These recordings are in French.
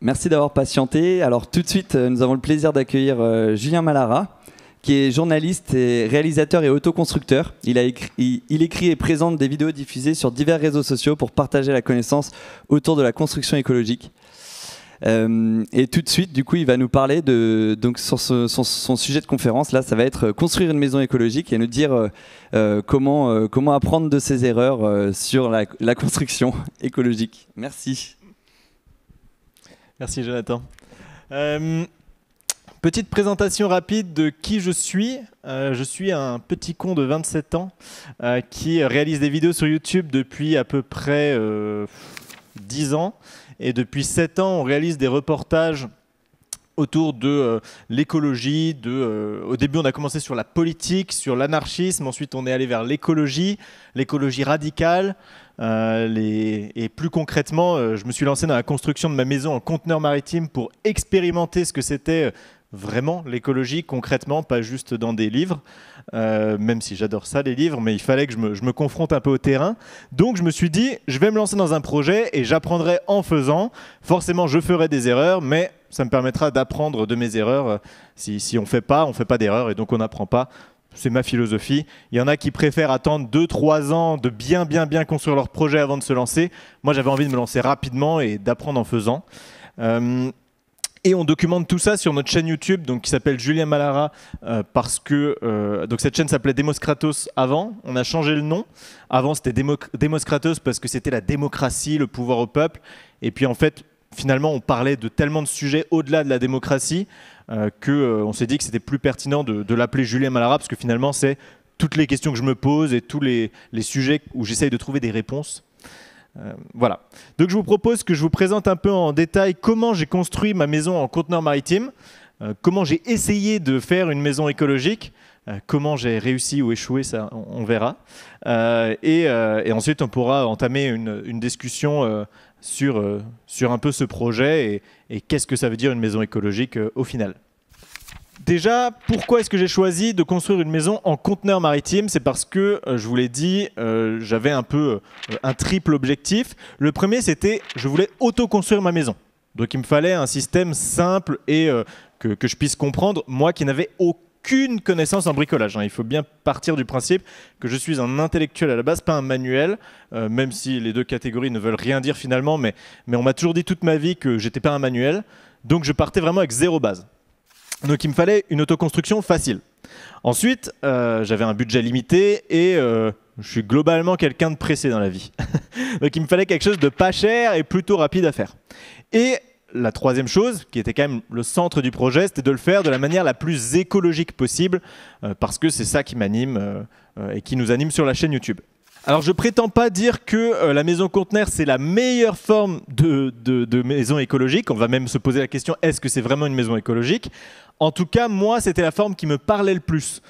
Merci d'avoir patienté. Alors tout de suite, euh, nous avons le plaisir d'accueillir euh, Julien Malara, qui est journaliste, et réalisateur et autoconstructeur. Il, a écrit, il, écrit et présente des vidéos diffusées sur divers réseaux sociaux pour partager la connaissance autour de la construction écologique. Euh, et tout de suite, du coup, il va nous parler de donc sur son, sujet de conférence. Là, ça va être construire une maison écologique et nous dire comment comment apprendre de ses erreurs sur la, la construction écologique. Merci. Merci Jonathan. Euh, petite présentation rapide de qui je suis. Euh, je suis un petit con de 27 ans euh, qui réalise des vidéos sur YouTube depuis à peu près 10 ans. Et depuis 7 ans, on réalise des reportages autour de l'écologie. au début, on a commencé sur la politique, sur l'anarchisme. Ensuite, on est allé vers l'écologie, l'écologie radicale. Euh, et plus concrètement, euh, je me suis lancé dans la construction de ma maison en conteneur maritime pour expérimenter ce que c'était euh, vraiment l'écologie concrètement, pas juste dans des livres, même si j'adore ça les livres, mais il fallait que je me, confronte un peu au terrain. Donc je me suis dit, je vais me lancer dans un projet et j'apprendrai en faisant. Forcément, je ferai des erreurs, mais ça me permettra d'apprendre de mes erreurs. Si, si on ne fait pas, on ne fait pas d'erreurs et donc on n'apprend pas c'est ma philosophie. Il y en a qui préfèrent attendre 2-3 ans de bien, bien, bien construire leur projet avant de se lancer. Moi, j'avais envie de me lancer rapidement et d'apprendre en faisant. Euh, et on documente tout ça sur notre chaîne YouTube, donc qui s'appelle Julien Malara, euh, parce que euh, donc cette chaîne s'appelait Demos Kratos avant. On a changé le nom. Avant, c'était Demos Kratos parce que c'était la démocratie, le pouvoir au peuple. Et puis en fait, finalement, on parlait de tellement de sujets au-delà de la démocratie euh, qu'on euh, on s'est dit que c'était plus pertinent de, l'appeler Julien Malara parce que finalement c'est toutes les questions que je me pose et tous les, sujets où j'essaye de trouver des réponses. Euh, voilà. Donc je vous propose que je vous présente un peu en détail comment j'ai construit ma maison en conteneur maritime, comment j'ai essayé de faire une maison écologique, comment j'ai réussi ou échoué, ça on, verra. Et, ensuite on pourra entamer une, une discussion sur, euh, sur un peu ce projet et, qu'est-ce que ça veut dire une maison écologique euh, au final. Déjà, pourquoi est-ce que j'ai choisi de construire une maison en conteneur maritime C'est parce que, euh, je vous l'ai dit, j'avais un peu un triple objectif. Le premier, c'était je voulais auto-construire ma maison. Donc il me fallait un système simple et que, je puisse comprendre, moi qui n'avais aucun connaissance en bricolage. Hein. Il faut bien partir du principe que je suis un intellectuel à la base, pas un manuel, euh, même si les deux catégories ne veulent rien dire finalement, mais, on m'a toujours dit toute ma vie que j'étais pas un manuel, donc je partais vraiment avec zéro base. Donc il me fallait une autoconstruction facile. Ensuite, euh, j'avais un budget limité et euh, je suis globalement quelqu'un de pressé dans la vie. Donc il me fallait quelque chose de pas cher et plutôt rapide à faire. Et la troisième chose, qui était quand même le centre du projet, c'était de le faire de la manière la plus écologique possible, euh, parce que c'est ça qui m'anime euh, euh, et qui nous anime sur la chaîne YouTube. Alors je prétends pas dire que la maison conteneur c'est la meilleure forme de, maison écologique. On va même se poser la question est-ce que c'est vraiment une maison écologique En tout cas, moi c'était la forme qui me parlait le plus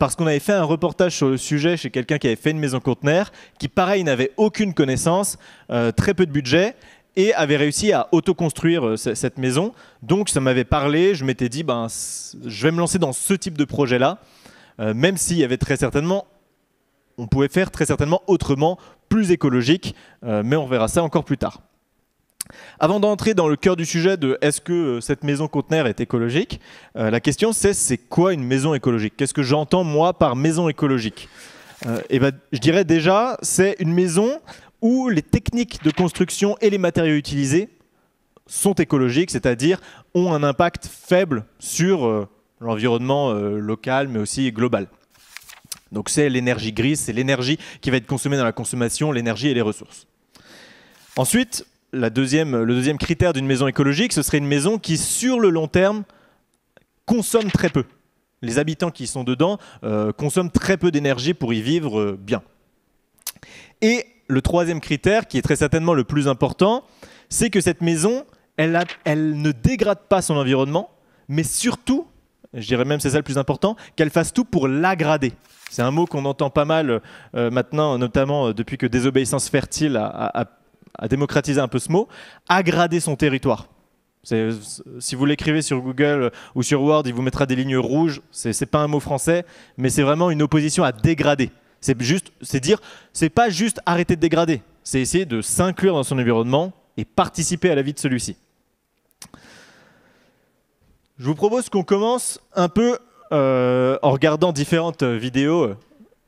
parce qu'on avait fait un reportage sur le sujet chez quelqu'un qui avait fait une maison conteneur, qui pareil n'avait aucune connaissance, très peu de budget et avait réussi à autoconstruire euh, cette maison. Donc ça m'avait parlé, je m'étais dit, ben, je vais me lancer dans ce type de projet-là, euh, même s'il y avait très certainement, on pouvait faire très certainement autrement, plus écologique, euh, mais on verra ça encore plus tard. Avant d'entrer dans le cœur du sujet de est-ce que cette maison conteneur est écologique, la question c'est c'est quoi une maison écologique Qu'est-ce que j'entends moi par maison écologique et eh ben, je dirais déjà, c'est une maison où les techniques de construction et les matériaux utilisés sont écologiques, c'est-à-dire ont un impact faible sur euh, l'environnement euh, local, mais aussi global. Donc c'est l'énergie grise, c'est l'énergie qui va être consommée dans la consommation, l'énergie et les ressources. Ensuite, la deuxième, le deuxième critère d'une maison écologique, ce serait une maison qui, sur le long terme, consomme très peu. Les habitants qui sont dedans euh, consomment très peu d'énergie pour y vivre bien. Et le troisième critère, qui est très certainement le plus important, c'est que cette maison, elle, ne dégrade pas son environnement, mais surtout, je dirais même c'est ça le plus important, qu'elle fasse tout pour l'agrader. C'est un mot qu'on entend pas mal euh, maintenant, notamment euh, depuis que Désobéissance Fertile a, démocratisé un peu ce mot, agrader son territoire. Si vous l'écrivez sur Google euh, ou sur Word, il vous mettra des lignes rouges. Ce n'est pas un mot français, mais c'est vraiment une opposition à dégrader. C'est juste, c'est dire, c'est pas juste arrêter de dégrader, c'est essayer de s'inclure dans son environnement et participer à la vie de celui-ci. Je vous propose qu'on commence un peu euh, en regardant différentes euh, vidéos. Euh,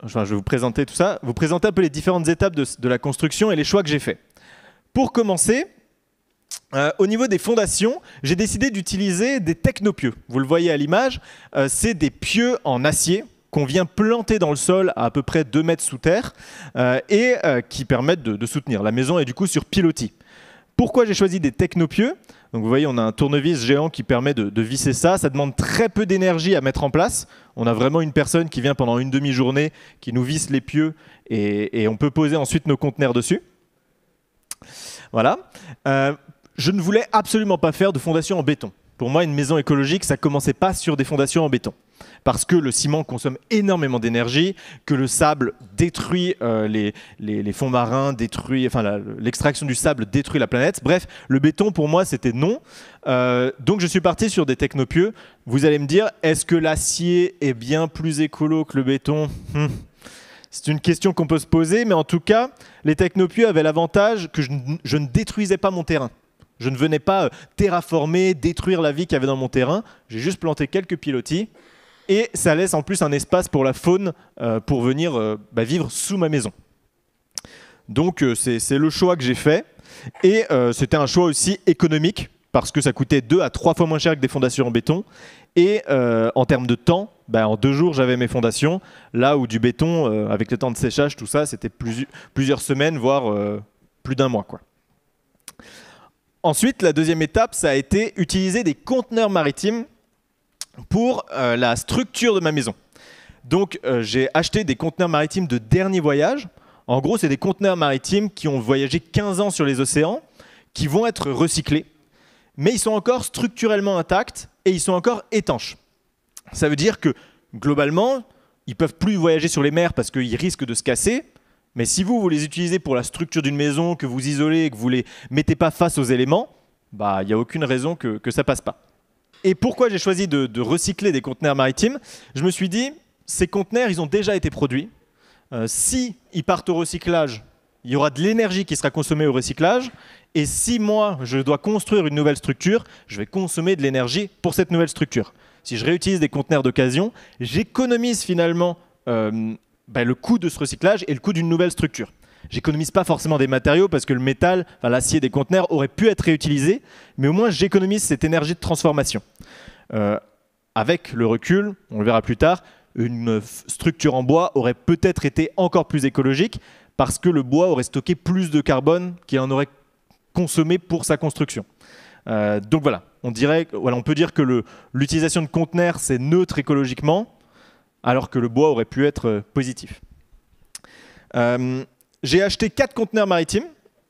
je vais vous présenter tout ça. Vous présenter un peu les différentes étapes de, la construction et les choix que j'ai faits. Pour commencer, au niveau des fondations, j'ai décidé d'utiliser des technopieux. Vous le voyez à l'image, c'est des pieux en acier qu'on vient planter dans le sol à à peu près 2 mètres sous terre euh, et euh, qui permettent de, soutenir. La maison est du coup sur pilotis. Pourquoi j'ai choisi des technopieux Donc vous voyez, on a un tournevis géant qui permet de, visser ça. Ça demande très peu d'énergie à mettre en place. On a vraiment une personne qui vient pendant une demi-journée, qui nous visse les pieux et, on peut poser ensuite nos conteneurs dessus. Voilà. Euh, je ne voulais absolument pas faire de fondation en béton. Pour moi, une maison écologique, ça commençait pas sur des fondations en béton parce que le ciment consomme énormément d'énergie, que le sable détruit euh, les, fonds marins, détruit, enfin l'extraction du sable détruit la planète. Bref, le béton pour moi c'était non. Euh, donc je suis parti sur des technopieux. Vous allez me dire, est-ce que l'acier est bien plus écolo que le béton hmm. C'est une question qu'on peut se poser, mais en tout cas, les technopieux avaient l'avantage que je ne détruisais pas mon terrain. Je ne venais pas euh, terraformer, détruire la vie qu'il y avait dans mon terrain. J'ai juste planté quelques pilotis. Et ça laisse en plus un espace pour la faune euh, pour venir euh, bah, vivre sous ma maison. Donc c'est le choix que j'ai fait. Et c'était un choix aussi économique, parce que ça coûtait deux à trois fois moins cher que des fondations en béton. Et en termes de temps, bah, en deux jours, j'avais mes fondations. Là où du béton, avec le temps de séchage, tout ça, c'était plusieurs semaines, voire plus d'un mois. Quoi. Ensuite, la deuxième étape, ça a été utiliser des conteneurs maritimes pour euh, la structure de ma maison. Donc, euh, j'ai acheté des conteneurs maritimes de dernier voyage. En gros, c'est des conteneurs maritimes qui ont voyagé 15 ans sur les océans, qui vont être recyclés, mais ils sont encore structurellement intacts et ils sont encore étanches. Ça veut dire que globalement, ils peuvent plus voyager sur les mers parce qu'ils risquent de se casser, mais si vous, vous les utilisez pour la structure d'une maison, que vous isolez et que vous les mettez pas face aux éléments, bah, il n'y a aucune raison que, que ça passe pas. Et pourquoi j'ai choisi de, recycler des conteneurs maritimes Je me suis dit, ces conteneurs, ils ont déjà été produits. S'ils euh, si ils partent au recyclage, il y aura de l'énergie qui sera consommée au recyclage. Et si moi, je dois construire une nouvelle structure, je vais consommer de l'énergie pour cette nouvelle structure. Si je réutilise des conteneurs d'occasion, j'économise finalement euh, bah, le coût de ce recyclage et le coût d'une nouvelle structure. J'économise pas forcément des matériaux parce que le métal, l'acier des conteneurs aurait pu être réutilisé, mais au moins j'économise cette énergie de transformation. Euh, avec le recul, on le verra plus tard, une structure en bois aurait peut-être été encore plus écologique parce que le bois aurait stocké plus de carbone qu'il en aurait consommé pour sa construction. Euh, donc voilà, on, dirait, voilà, on peut dire que l'utilisation de conteneurs, c'est neutre écologiquement, alors que le bois aurait pu être euh, positif. Euh, j'ai acheté 4 conteneurs maritimes,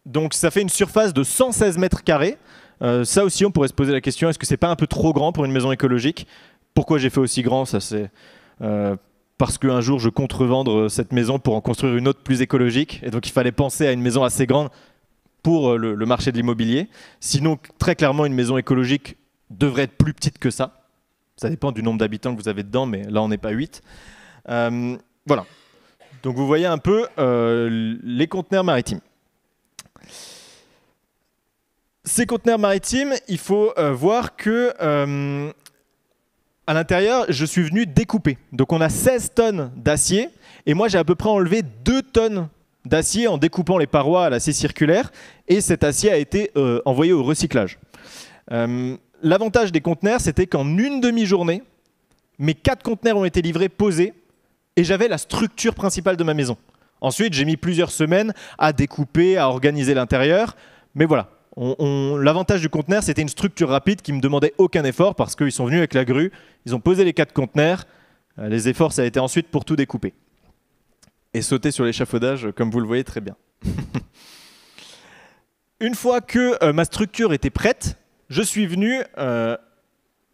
donc ça fait une surface de 116 mètres carrés. Euh, ça aussi, on pourrait se poser la question est-ce que c'est pas un peu trop grand pour une maison écologique Pourquoi j'ai fait aussi grand Ça, c'est parce qu'un jour, je compte revendre cette maison pour en construire une autre plus écologique. Et donc, il fallait penser à une maison assez grande pour le marché de l'immobilier. Sinon, très clairement, une maison écologique devrait être plus petite que ça. Ça dépend du nombre d'habitants que vous avez dedans, mais là, on n'est pas 8. Euh, voilà. Donc vous voyez un peu euh, les conteneurs maritimes. Ces conteneurs maritimes, il faut euh, voir que à l'intérieur, je suis venu découper. Donc on a 16 tonnes d'acier, et moi j'ai à peu près enlevé 2 tonnes d'acier en découpant les parois à l'acier circulaire, et cet acier a été envoyé au recyclage l'avantage des conteneurs, c'était qu'en une demi-journée, mes quatre conteneurs ont été livrés posés et j'avais la structure principale de ma maison. Ensuite, j'ai mis plusieurs semaines à découper, à organiser l'intérieur. Mais voilà, l'avantage du conteneur, c'était une structure rapide qui me demandait aucun effort parce qu'ils sont venus avec la grue, ils ont posé les quatre conteneurs. Euh, les efforts, ça a été ensuite pour tout découper. Et sauter sur l'échafaudage, euh, comme vous le voyez très bien. une fois que euh, ma structure était prête, je suis venu euh,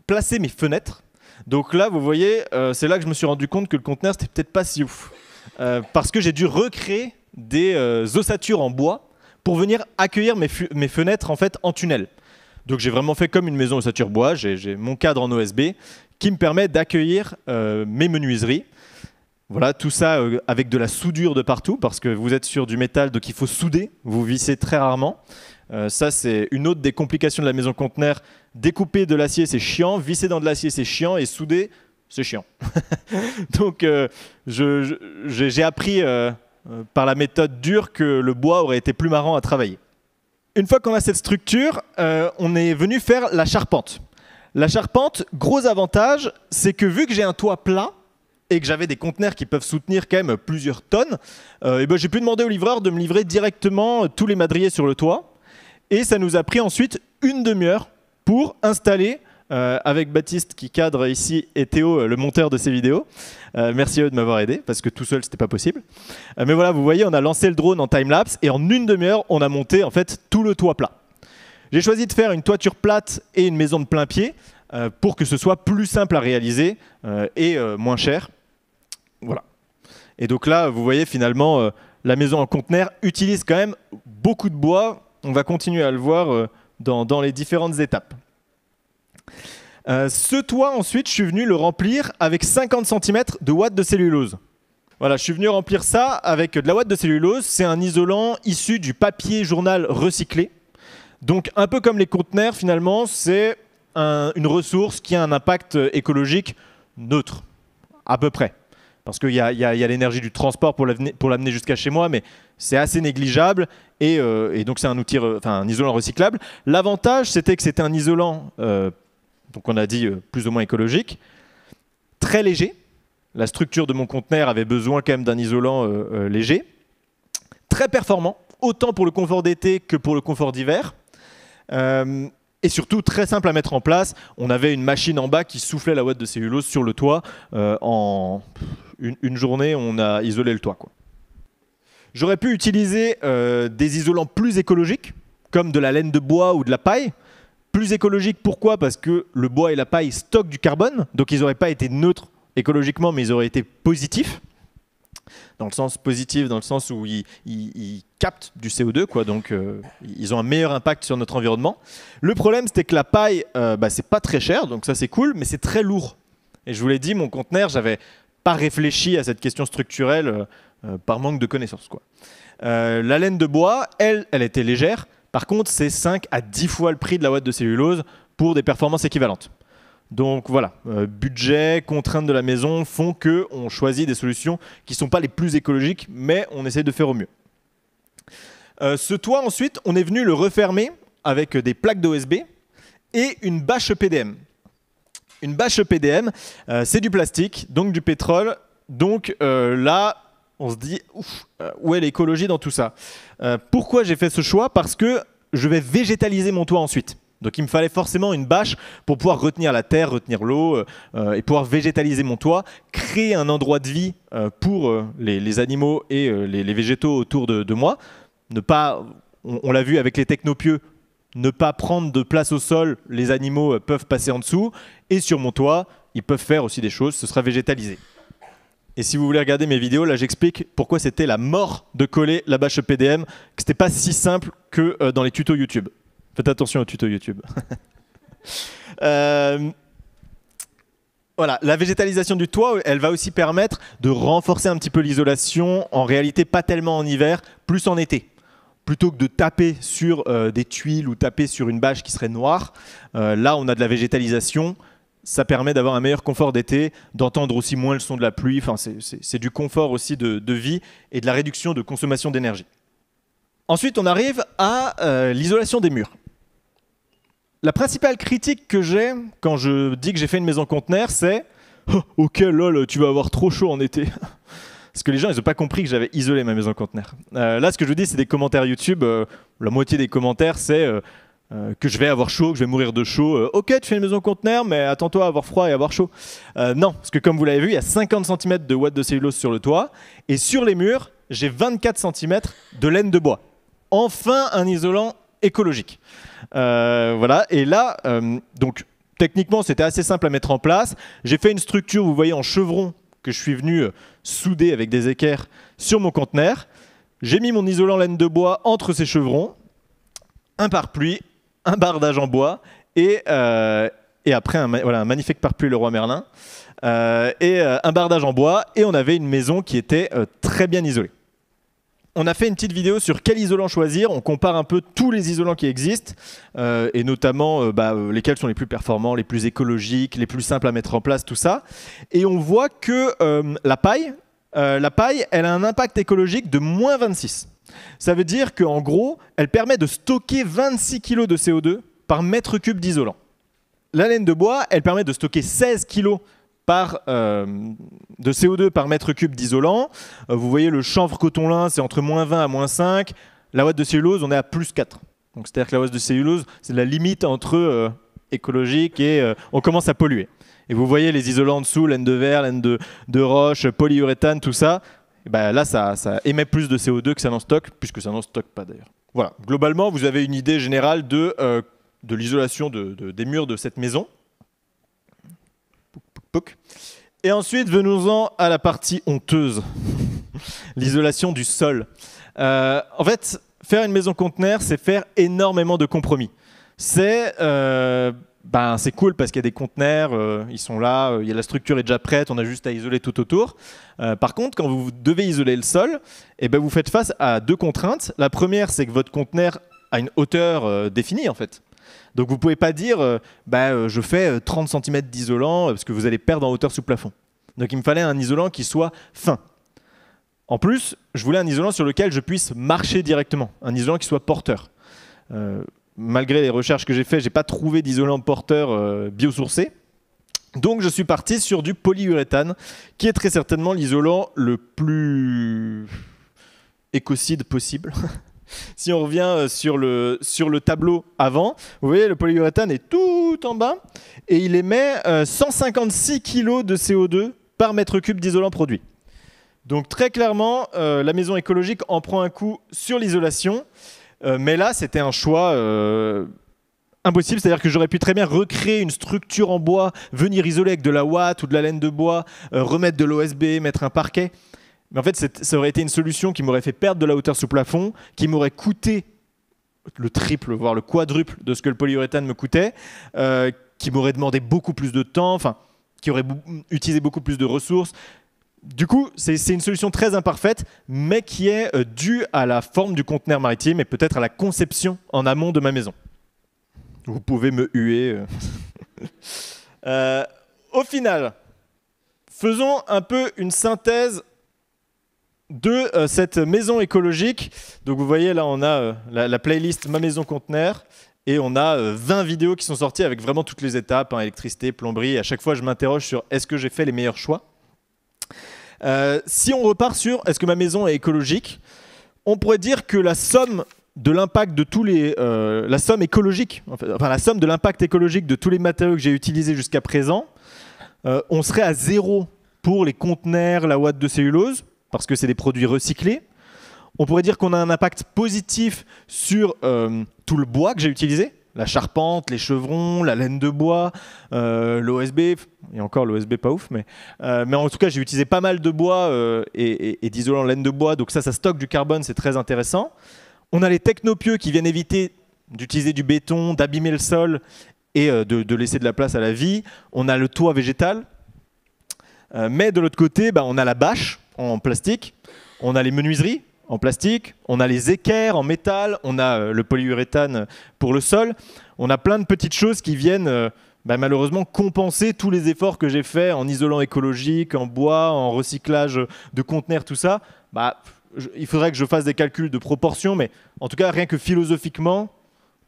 placer mes fenêtres. Donc là, vous voyez, euh, c'est là que je me suis rendu compte que le conteneur, c'était peut-être pas si ouf. Euh, parce que j'ai dû recréer des ossatures en bois pour venir accueillir mes, mes fenêtres en fait en tunnel. Donc j'ai vraiment fait comme une maison ossature bois, j'ai mon cadre en OSB qui me permet d'accueillir mes menuiseries. Voilà, tout ça avec de la soudure de partout, parce que vous êtes sur du métal, donc il faut souder, vous vissez très rarement. Euh, ça, c'est une autre des complications de la maison conteneur. Découper de l'acier, c'est chiant. Visser dans de l'acier, c'est chiant. Et souder, c'est chiant. Donc, euh, j'ai appris euh, par la méthode dure que le bois aurait été plus marrant à travailler. Une fois qu'on a cette structure, on est venu faire la charpente. La charpente, gros avantage, c'est que vu que j'ai un toit plat, et que j'avais des conteneurs qui peuvent soutenir quand même plusieurs tonnes, eh ben, j'ai pu demander au livreur de me livrer directement tous les madriers sur le toit. Et ça nous a pris ensuite une demi-heure pour installer, euh, avec Baptiste qui cadre ici et Théo, euh, le monteur de ces vidéos. Euh, merci à eux de m'avoir aidé, parce que tout seul, c'était pas possible. mais voilà, vous voyez, on a lancé le drone en time-lapse, et en une demi-heure, on a monté en fait tout le toit plat. J'ai choisi de faire une toiture plate et une maison de plein pied, pour que ce soit plus simple à réaliser et moins cher. Voilà. Et donc là, vous voyez finalement, la maison en conteneur utilise quand même beaucoup de bois, on va continuer à le voir euh, dans, les différentes étapes. Euh, ce toit, ensuite, je suis venu le remplir avec 50 cm de watts de cellulose. Voilà, je suis venu remplir ça avec de la watt de cellulose. C'est un isolant issu du papier journal recyclé. Donc, un peu comme les conteneurs, finalement, c'est une ressource qui a un impact euh, écologique neutre, à peu près parce qu'il y a, l'énergie du transport pour l'amener jusqu'à chez moi, mais c'est assez négligeable et, euh, donc c'est un outil, enfin un isolant recyclable. L'avantage, c'était que c'était un isolant, euh, donc on a dit euh, plus ou moins écologique, très léger. La structure de mon conteneur avait besoin quand même d'un isolant léger, très performant, autant pour le confort d'été que pour le confort d'hiver et surtout très simple à mettre en place. On avait une machine en bas qui soufflait la ouate de cellulose sur le toit en une, journée, on a isolé le toit. J'aurais pu utiliser euh, des isolants plus écologiques, comme de la laine de bois ou de la paille. Plus écologiques, pourquoi Parce que le bois et la paille stockent du carbone, donc ils n'auraient pas été neutres écologiquement, mais ils auraient été positifs. Dans le sens positif, dans le sens où ils, captent du CO2, quoi, donc euh, ils ont un meilleur impact sur notre environnement. Le problème, c'était que la paille, euh, bah, c'est pas très cher, donc ça c'est cool, mais c'est très lourd. Et je vous l'ai dit, mon conteneur, j'avais pas réfléchi à cette question structurelle euh, euh, par manque de connaissances. Quoi. Euh, la laine de bois, elle, elle était légère. Par contre, c'est 5 à 10 fois le prix de la ouate de cellulose pour des performances équivalentes. Donc voilà, budget, contraintes de la maison font que on choisit des solutions qui ne sont pas les plus écologiques, mais on essaie de faire au mieux. ce toit, ensuite, on est venu le refermer avec des plaques d'OSB et une bâche PDM. Une bâche EPDM, euh, c'est du plastique, donc du pétrole. Donc euh, là, on se dit, euh, où est l'écologie dans tout ça Pourquoi j'ai fait ce choix Parce que je vais végétaliser mon toit ensuite. Donc il me fallait forcément une bâche pour pouvoir retenir la terre, retenir l'eau et pouvoir végétaliser mon toit, créer un endroit de vie pour les, animaux et les, végétaux autour de, moi. Ne pas, on l'a vu avec les technopieux, ne pas prendre de place au sol, les animaux euh, peuvent passer en dessous. Et sur mon toit, ils peuvent faire aussi des choses, ce sera végétalisé. Et si vous voulez regarder mes vidéos, là j'explique pourquoi c'était la mort de coller la bâche PDM, que ce c'était pas si simple que euh, dans les tutos YouTube. Faites attention aux tutos YouTube. Euh, voilà, la végétalisation du toit, elle va aussi permettre de renforcer un petit peu l'isolation, en réalité pas tellement en hiver, plus en été plutôt que de taper sur euh, des tuiles ou taper sur une bâche qui serait noire, euh, là on a de la végétalisation. Ça permet d'avoir un meilleur confort d'été, d'entendre aussi moins le son de la pluie. Enfin, c'est du confort aussi de, vie et de la réduction de consommation d'énergie. Ensuite, on arrive à euh, l'isolation des murs. La principale critique que j'ai quand je dis que j'ai fait une maison conteneur, c'est oh, Ok, lol, tu vas avoir trop chaud en été. Parce que les gens, ils n'ont pas compris que j'avais isolé ma maison conteneur. Euh, là, ce que je vous dis, c'est des commentaires YouTube. Euh, la moitié des commentaires, c'est euh, que je vais avoir chaud, que je vais mourir de chaud. ok, tu fais une maison conteneur, mais attends-toi à avoir froid et à avoir chaud. non, parce que comme vous l'avez vu, il y a 50 cm de watts de cellulose sur le toit. Et sur les murs, j'ai 24 cm de laine de bois. Enfin, un isolant écologique. voilà, et là, donc techniquement, c'était assez simple à mettre en place. J'ai fait une structure, vous voyez, en chevron que je suis venu euh, souder avec des équerres sur mon conteneur. J'ai mis mon isolant laine de bois entre ses chevrons, un pare-pluie, un bardage en bois et, euh, et après un, voilà, un magnifique le roi Merlin euh, et un bardage en bois et on avait une maison qui était très bien isolée on a fait une petite vidéo sur quel isolant choisir. On compare un peu tous les isolants qui existent, euh, et notamment euh, bah, euh, lesquels sont les plus performants, les plus écologiques, les plus simples à mettre en place, tout ça. Et on voit que la paille, la paille, elle a un impact écologique de moins 26. Ça veut dire qu'en gros, elle permet de stocker 26 kg de CO2 par mètre cube d'isolant. La laine de bois, elle permet de stocker 16 kg par, euh, de CO2 par mètre cube d'isolant. Euh, vous voyez, le chanvre coton-lin, c'est entre moins 20 à moins 5. La ouate de cellulose, on est à plus 4. c'est-à-dire que la ouate de cellulose, c'est la limite entre euh, écologique et on commence à polluer. Et vous voyez les isolants en dessous, laine de verre, laine de, roche, polyuréthane, tout ça. Eh ben, là, ça, émet plus de CO2 que ça n'en stocke, puisque ça n'en stocke pas d'ailleurs. Voilà, globalement, vous avez une idée générale de, de l'isolation des murs de cette maison. Et ensuite, venons-en à la partie honteuse, l'isolation du sol. Euh, en fait, faire une maison conteneur, c'est faire énormément de compromis. C'est euh, ben, c'est cool parce qu'il y a des conteneurs, euh, ils sont là, il y a la structure est déjà prête, on a juste à isoler tout autour. par contre, quand vous devez isoler le sol, et eh ben, vous faites face à deux contraintes. La première, c'est que votre conteneur a une hauteur définie en fait. Donc vous ne pouvez pas dire, euh, bah, euh, je fais 30 euh, cm d'isolant parce que vous allez perdre en hauteur sous plafond. Donc il me fallait un isolant qui soit fin. En plus, je voulais un isolant sur lequel je puisse marcher directement, un isolant qui soit porteur. malgré les recherches que j'ai faites, j'ai pas trouvé d'isolant porteur biosourcé. Donc je suis parti sur du polyuréthane, qui est très certainement l'isolant le plus écocide possible. si on revient euh, sur le, tableau avant, vous voyez, le polyuréthane est tout en bas et il émet 156 euh, kg de CO2 par mètre cube d'isolant produit. Donc très clairement, euh, la maison écologique en prend un coup sur l'isolation, mais là c'était un choix impossible, c'est-à-dire que j'aurais pu très bien recréer une structure en bois, venir isoler avec de la ouate ou de la laine de bois, remettre de l'OSB, mettre un parquet. Mais en fait, ça aurait été une solution qui m'aurait fait perdre de la hauteur sous plafond, qui m'aurait coûté le triple, voire le quadruple de ce que le polyuréthane me coûtait, euh, qui m'aurait demandé beaucoup plus de temps, enfin, qui aurait utilisé beaucoup plus de ressources. Du coup, c'est une solution très imparfaite, mais qui est euh, due à la forme du conteneur maritime et peut-être à la conception en amont de ma maison. Vous pouvez me huer. Euh. au final, faisons un peu une synthèse de euh, cette maison écologique. Donc vous voyez là, on a euh, la, playlist Ma maison conteneur. Et on a 20 euh, vidéos qui sont sorties avec vraiment toutes les étapes, hein, électricité, plomberie. à chaque fois, je m'interroge sur est-ce que j'ai fait les meilleurs choix Si on repart sur est-ce que ma maison est écologique, on pourrait dire que la somme de l'impact de tous les la somme écologique enfin la somme de l'impact écologique de tous les matériaux que j'ai utilisés jusqu'à présent on serait à zéro pour les conteneurs la ouate de cellulose parce que c'est des produits recyclés. On pourrait dire qu'on a un impact positif sur euh, tout le bois que j'ai utilisé, la charpente, les chevrons, la laine de bois, euh, l'OSB, et encore l'OSB pas ouf, mais, euh, mais en tout cas j'ai utilisé pas mal de bois et, d'isolant laine de bois, donc ça ça stocke du carbone, c'est très intéressant. On a les technopieux qui viennent éviter d'utiliser du béton, d'abîmer le sol et de, laisser de la place à la vie. On a le toit végétal, mais de l'autre côté bah, on a la bâche en plastique, on a les menuiseries en plastique, on a les équerres en métal, on a euh, le polyuréthane euh, pour le sol, on a plein de petites choses qui viennent euh, bah, malheureusement compenser tous les efforts que j'ai faits en isolant écologique, en bois, en recyclage de conteneurs, tout ça. Bah, il faudrait que je fasse des calculs de proportion, mais en tout cas, rien que philosophiquement,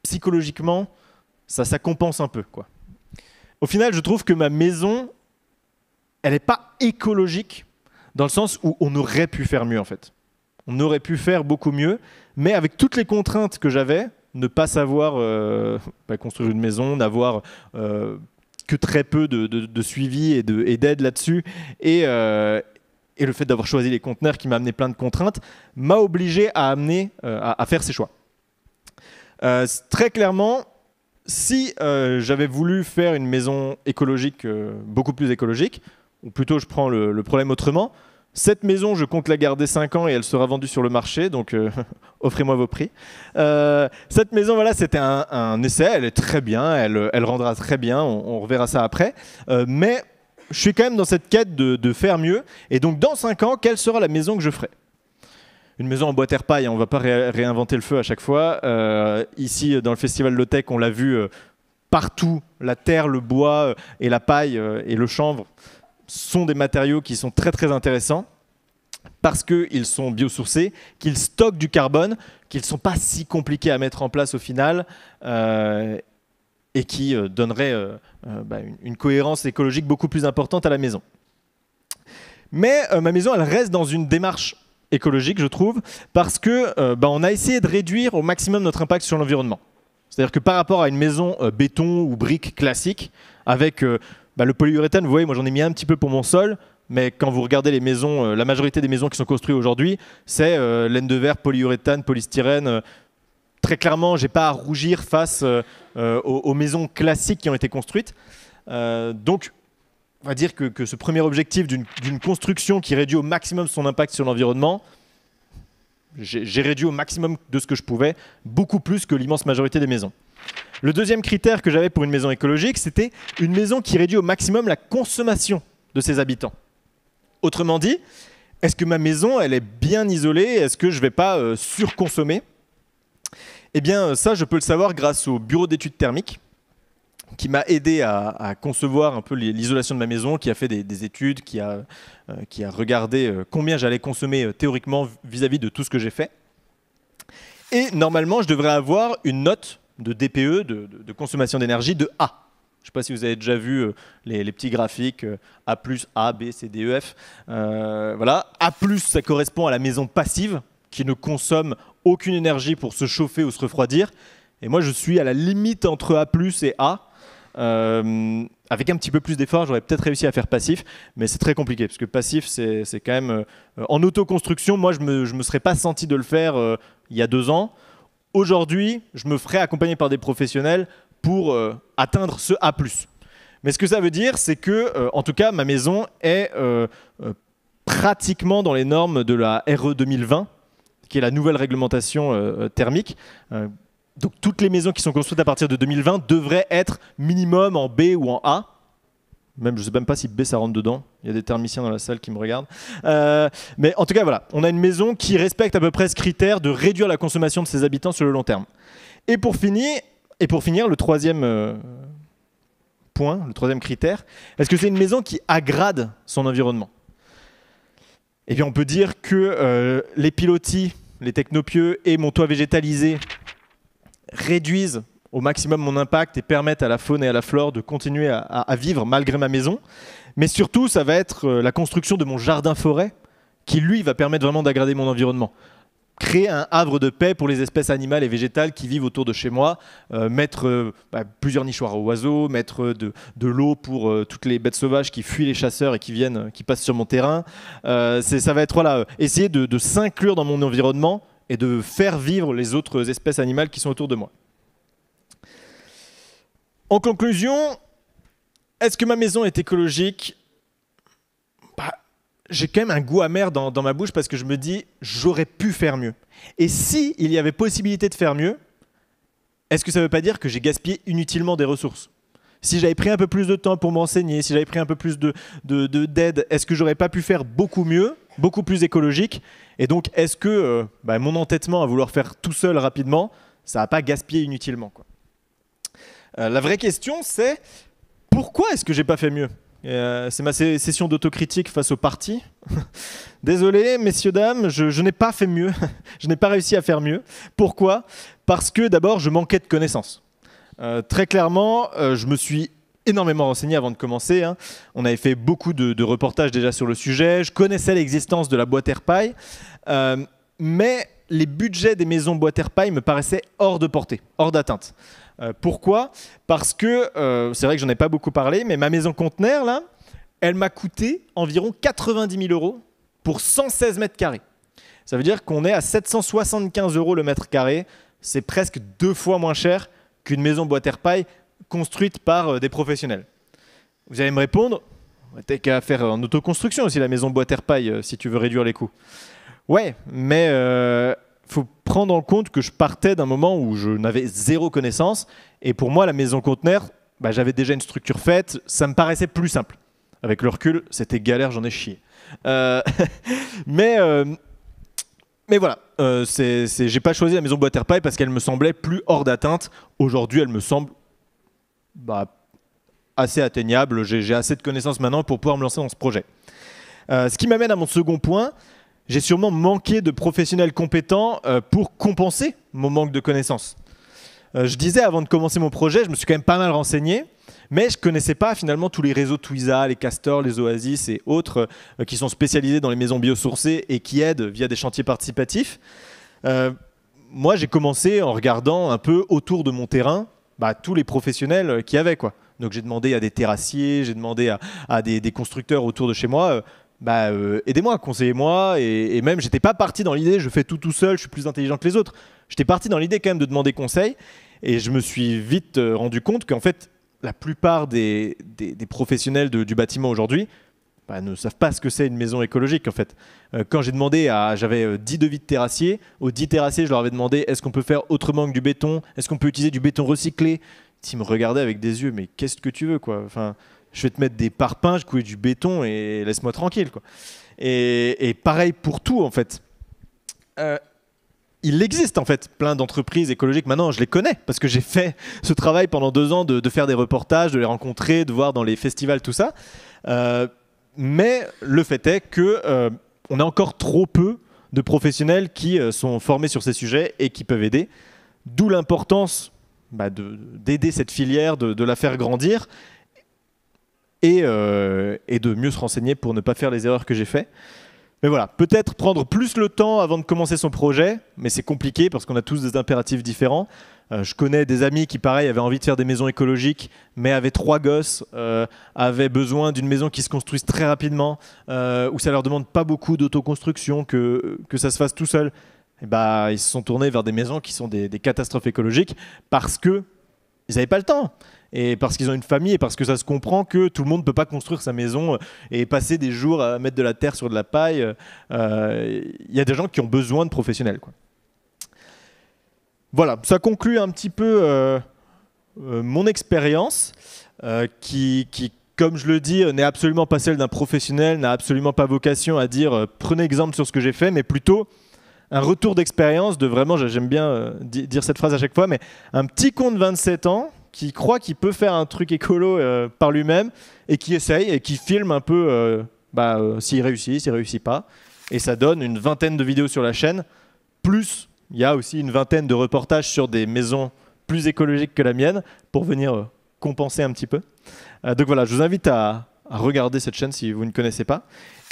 psychologiquement, ça, ça compense un peu. Quoi. Au final, je trouve que ma maison, elle n'est pas écologique dans le sens où on aurait pu faire mieux en fait. On aurait pu faire beaucoup mieux, mais avec toutes les contraintes que j'avais, ne pas savoir euh, bah, construire une maison, n'avoir euh, que très peu de, suivi et d'aide là-dessus, euh, et, le fait d'avoir choisi les conteneurs qui m'a amené plein de contraintes, m'a obligé à, amener, à, faire ces choix. très clairement, si j'avais voulu faire une maison écologique, beaucoup plus écologique, ou plutôt je prends le, problème autrement. Cette maison, je compte la garder 5 ans et elle sera vendue sur le marché, donc euh, offrez-moi vos prix. Euh, cette maison, voilà, c'était un, essai, elle est très bien, elle, elle rendra très bien, on, reverra ça après. Euh, mais je suis quand même dans cette quête de, faire mieux, et donc dans 5 ans, quelle sera la maison que je ferai une maison en bois terre-paille, hein. on ne va pas réinventer le feu à chaque fois. ici, dans le festival Lotec, on l'a vu partout, la terre, le bois et la paille et le chanvre sont des matériaux qui sont très très intéressants parce qu'ils sont biosourcés, qu'ils stockent du carbone, qu'ils ne sont pas si compliqués à mettre en place au final euh, et qui euh, donneraient euh, bah, une, cohérence écologique beaucoup plus importante à la maison. Mais ma maison, elle reste dans une démarche écologique, je trouve, parce que bah, on a essayé de réduire au maximum notre impact sur l'environnement. C'est-à-dire que par rapport à une maison béton ou brique classique, avec bah, le polyuréthane, vous voyez, moi j'en ai mis un petit peu pour mon sol, mais quand vous regardez les maisons, euh, la majorité des maisons qui sont construites aujourd'hui, c'est euh, laine de verre, polyuréthane, polystyrène. Euh, très clairement, j'ai pas à rougir face aux, maisons classiques qui ont été construites. donc, on va dire que ce premier objectif d'une construction qui réduit au maximum son impact sur l'environnement, j'ai réduit au maximum de ce que je pouvais, beaucoup plus que l'immense majorité des maisons. Le deuxième critère que j'avais pour une maison écologique, c'était une maison qui réduit au maximum la consommation de ses habitants. Autrement dit, est-ce que ma maison, elle est bien isolée Est-ce que je ne vais pas euh, surconsommer Eh bien, euh, ça, je peux le savoir grâce au bureau d'études thermiques qui m'a aidé à, concevoir un peu l'isolation de ma maison, qui a fait des, études, qui a, euh, regardé combien j'allais consommer théoriquement vis à -vis de tout ce que j'ai fait. Et normalement, je devrais avoir une note de DPE, de, consommation d'énergie, de A. Je ne sais pas si vous avez déjà vu euh, les, petits graphiques euh, A, A, B, C, D, E, F. Euh, voilà. A, ça correspond à la maison passive qui ne consomme aucune énergie pour se chauffer ou se refroidir. Et moi, je suis à la limite entre A et A. avec un petit peu plus d'effort, j'aurais peut-être réussi à faire passif, mais c'est très compliqué, parce que passif, c'est quand même... en autoconstruction, moi, je ne me, serais pas senti de le faire il y a deux ans, aujourd'hui, je me ferai accompagner par des professionnels pour euh, atteindre ce A+. Mais ce que ça veut dire, c'est que, euh, en tout cas, ma maison est euh, pratiquement dans les normes de la RE 2020, qui est la nouvelle réglementation thermique. donc toutes les maisons qui sont construites à partir de 2020 devraient être minimum en B ou en A. Même, je sais même pas si B ça rentre dedans. Il y a des thermiciens dans la salle qui me regardent. Euh, mais en tout cas, voilà, on a une maison qui respecte à peu près ce critère de réduire la consommation de ses habitants sur le long terme. Et pour finir, et pour finir le troisième euh, point, le troisième critère, est-ce que c'est une maison qui agrade son environnement Eh bien, on peut dire que euh, les pilotis, les technopieux et mon toit végétalisé réduisent au maximum mon impact et permettre à la faune et à la flore de continuer à, vivre malgré ma maison. Mais surtout, ça va être euh, la construction de mon jardin-forêt qui, lui, va permettre vraiment d'agrader mon environnement créer un havre de paix pour les espèces animales et végétales qui vivent autour de chez moi, euh, mettre euh, bah, plusieurs nichoirs aux oiseaux, mettre de, l'eau pour toutes les bêtes sauvages qui fuient les chasseurs et qui viennent, qui passent sur mon terrain. ça va être voilà, essayer de s'inclure dans mon environnement et de faire vivre les autres espèces animales qui sont autour de moi. En conclusion, est-ce que ma maison est écologique bah, J'ai quand même un goût amer dans, ma bouche parce que je me dis, j'aurais pu faire mieux. Et si il y avait possibilité de faire mieux, est-ce que ça ne veut pas dire que j'ai gaspillé inutilement des ressources Si j'avais pris un peu plus de temps pour m'enseigner, si j'avais pris un peu plus de d'aide, est-ce que j'aurais pas pu faire beaucoup mieux, beaucoup plus écologique Et donc, est-ce que euh, bah, mon entêtement à vouloir faire tout seul rapidement, ça n'a pas gaspillé inutilement quoi euh, la vraie question, c'est pourquoi est-ce que j'ai pas fait mieux euh, C'est ma session d'autocritique face au parti. Désolé, messieurs, dames, je, n'ai pas fait mieux. je n'ai pas réussi à faire mieux. Pourquoi Parce que d'abord, je manquais de connaissances. Euh, très clairement, je me suis énormément renseigné avant de commencer. Hein. On avait fait beaucoup de, reportages déjà sur le sujet. Je connaissais l'existence de la boîte Airpaille, mais les budgets des maisons boîte Airpaille me paraissaient hors de portée, hors d'atteinte. Euh, pourquoi Parce que, euh, c'est vrai que j'en ai pas beaucoup parlé, mais ma maison conteneur, là, elle m'a coûté environ 90 000 euros pour 116 mètres carrés. Ça veut dire qu'on est à 775 euros le mètre carré. C'est presque deux fois moins cher qu'une maison boîte paille construite par euh, des professionnels. Vous allez me répondre, t'as qu'à faire en autoconstruction aussi la maison boîte paille si tu veux réduire les coûts. Ouais, mais faut prendre en compte que je partais d'un moment où je n'avais zéro connaissance. Et pour moi, la maison conteneur, bah, j'avais déjà une structure faite. Ça me paraissait plus simple. Avec le recul, c'était galère, j'en ai chié. Euh, mais, euh, mais voilà, je euh, j'ai pas choisi la maison Boîte paille parce qu'elle me semblait plus hors d'atteinte. Aujourd'hui, elle me semble bah, assez atteignable. J'ai assez de connaissances maintenant pour pouvoir me lancer dans ce projet. ce qui m'amène à mon second point, j'ai sûrement manqué de professionnels compétents euh, pour compenser mon manque de connaissances. Euh, je disais avant de commencer mon projet, je me suis quand même pas mal renseigné, mais je connaissais pas finalement tous les réseaux Twiza, les Castors, les Oasis et autres euh, qui sont spécialisés dans les maisons biosourcées et qui aident via des chantiers participatifs. moi, j'ai commencé en regardant un peu autour de mon terrain bah, tous les professionnels qu'il y avait. Quoi. Donc j'ai demandé à des terrassiers, j'ai demandé à, des, constructeurs autour de chez moi, bah euh, aidez-moi, conseillez-moi. Et, même, même, n'étais pas parti dans l'idée, je fais tout tout seul, je suis plus intelligent que les autres. J'étais parti dans l'idée quand même de demander conseil. Et je me suis vite euh, rendu compte qu'en fait, la plupart des, professionnels du bâtiment aujourd'hui bah, ne savent pas ce que c'est une maison écologique en fait. Euh, quand j'ai demandé à. J'avais 10 devis de terrassiers. Aux 10 terrassiers, je leur avais demandé est-ce qu'on peut faire autrement que du béton Est-ce qu'on peut utiliser du béton recyclé Ils me regardaient avec des yeux, mais qu'est-ce que tu veux quoi enfin, je vais te mettre des parpaings, je couler du béton et laisse-moi tranquille. Quoi. Et, pareil pour tout, en fait. Euh, il existe en fait plein d'entreprises écologiques. Maintenant, je les connais parce que j'ai fait ce travail pendant deux ans de, faire des reportages, de les rencontrer, de voir dans les festivals, tout ça. Euh, mais le fait est que euh, on a encore trop peu de professionnels qui sont formés sur ces sujets et qui peuvent aider. D'où l'importance bah, d'aider cette filière, de, de, la faire grandir euh, et, de mieux se renseigner pour ne pas faire les erreurs que j'ai fait. Mais voilà, peut-être prendre plus le temps avant de commencer son projet, mais c'est compliqué parce qu'on a tous des impératifs différents. Euh, je connais des amis qui, pareil, avaient envie de faire des maisons écologiques, mais avaient trois gosses, euh, avaient besoin d'une maison qui se construise très rapidement, où ça leur demande pas beaucoup d'autoconstruction, que, ça se fasse tout seul. Et eh bah, ben, ils se sont tournés vers des maisons qui sont des, des catastrophes écologiques parce que ils n'avaient pas le temps et parce qu'ils ont une famille et parce que ça se comprend que tout le monde ne peut pas construire sa maison euh, et passer des jours à mettre de la terre sur de la paille. Euh, euh, il y a des gens qui ont besoin de professionnels. Voilà, ça conclut un petit peu mon expérience qui, comme je le dis, n'est absolument pas celle d'un professionnel, n'a absolument pas vocation à dire prenez exemple sur ce que j'ai fait, mais plutôt un retour d'expérience de vraiment, j'aime bien dire cette phrase à chaque fois, mais un petit con de 27 ans qui croit qu'il peut faire un truc écolo euh, par lui-même et qui essaye et qui filme un peu euh, bah, euh, s'il réussit, s'il réussit pas. Et ça donne une vingtaine de vidéos sur la chaîne. Plus, il y a aussi une vingtaine de reportages sur des maisons plus écologiques que la mienne pour venir compenser un petit peu. donc voilà, je vous invite à, regarder cette chaîne si vous ne connaissez pas.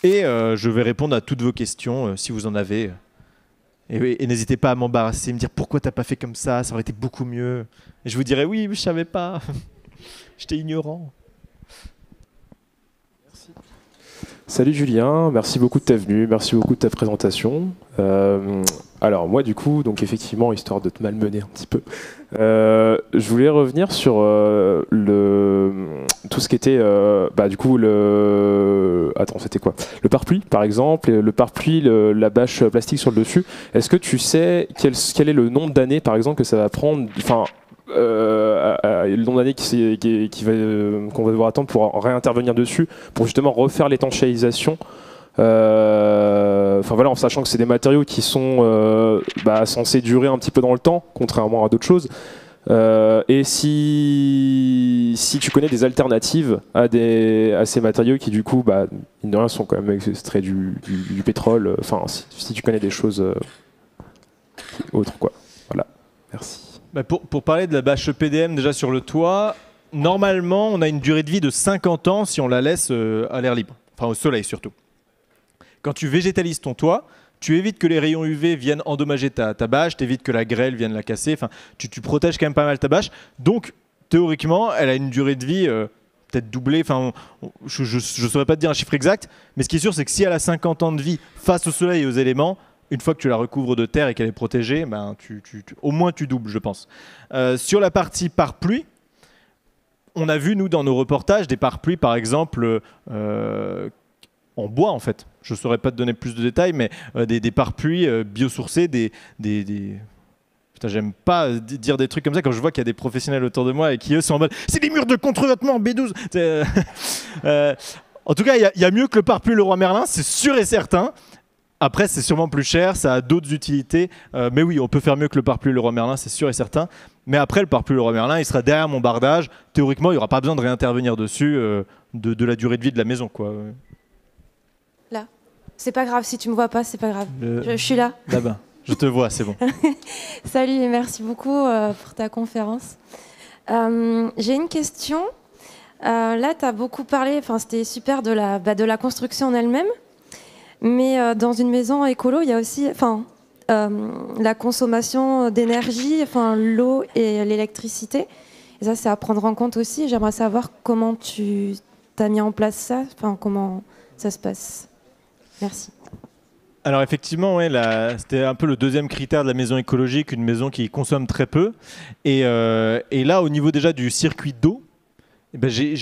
Et je vais répondre à toutes vos questions si vous en avez. Et, n'hésitez pas à m'embarrasser, me dire pourquoi t'as pas fait comme ça, ça aurait été beaucoup mieux. Et je vous dirais oui, mais je savais pas. J'étais ignorant. Salut Julien, merci beaucoup de ta venue, merci beaucoup de ta présentation. Euh, alors moi du coup, donc effectivement, histoire de te malmener un petit peu, euh, je voulais revenir sur euh, le, tout ce qui était, bah, du coup, le, attends, c'était quoi Le pare par exemple, le pare la bâche plastique sur le dessus. Est-ce que tu sais quel, quel est le nombre d'années par exemple que ça va prendre, enfin euh, le nombre d'années qu'on qui, qui va, va, devoir attendre pour réintervenir dessus, pour justement refaire l'étanchéisation. Euh, enfin voilà, en sachant que c'est des matériaux qui sont euh, bah, censés durer un petit peu dans le temps, contrairement à d'autres choses. et si, si tu connais des alternatives à, des, ces matériaux qui du coup, bah, ne rien, sont quand même extraits du, pétrole, enfin si, si, tu connais des choses autres quoi. Voilà, merci. Bah, pour, parler de la bâche e PDM déjà sur le toit, normalement, on a une durée de vie de 50 ans si on la laisse euh, à l'air libre, enfin au soleil surtout. Quand tu végétalises ton toit, tu évites que les rayons UV viennent endommager ta, bâche, tu évites que la grêle vienne la casser, enfin, tu, protèges quand même pas mal ta bâche. Donc, théoriquement, elle a une durée de vie euh, peut-être doublée, je ne saurais pas te dire un chiffre exact, mais ce qui est sûr, c'est que si elle a 50 ans de vie face au soleil et aux éléments, une fois que tu la recouvres de terre et qu'elle est protégée, ben, tu, au moins tu doubles, je pense. Euh, sur la partie par pluie, on a vu, nous, dans nos reportages, des pare-pluies, par exemple, euh, en bois, en fait. Je ne saurais pas te donner plus de détails, mais euh, des, des pare-pluies biosourcés, des, des, j'aime pas dire des trucs comme ça quand je vois qu'il y a des professionnels autour de moi et qui eux sont en mode c'est des murs de contre B12. en tout cas, il y, a mieux que le parpluie le roi Merlin, c'est sûr et certain. Après, c'est sûrement plus cher, ça a d'autres utilités. Euh, mais oui, on peut faire mieux que le parapluie Leroy Merlin, c'est sûr et certain. Mais après, le parapluie Leroy Merlin, il sera derrière mon bardage. Théoriquement, il n'y aura pas besoin de réintervenir dessus euh, de, la durée de vie de la maison. quoi. Là. C'est pas grave, si tu me vois pas, c'est pas grave. Euh, je, suis là. Là-bas. Je te vois, c'est bon. Salut et merci beaucoup pour ta conférence. J'ai une question. là, tu as beaucoup parlé, enfin, c'était super de la, bah, de la construction en elle-même. Mais euh, dans une maison écolo, il y a aussi enfin, euh, la consommation d'énergie, enfin, l'eau et l'électricité. Et ça, c'est à prendre en compte aussi. J'aimerais savoir comment tu as mis en place ça, enfin, comment ça se passe. Merci. Alors effectivement, c'était un peu le deuxième critère de la maison écologique, une maison qui consomme très peu. Et, euh, et là, au niveau déjà du circuit d'eau, eh ben, j'ai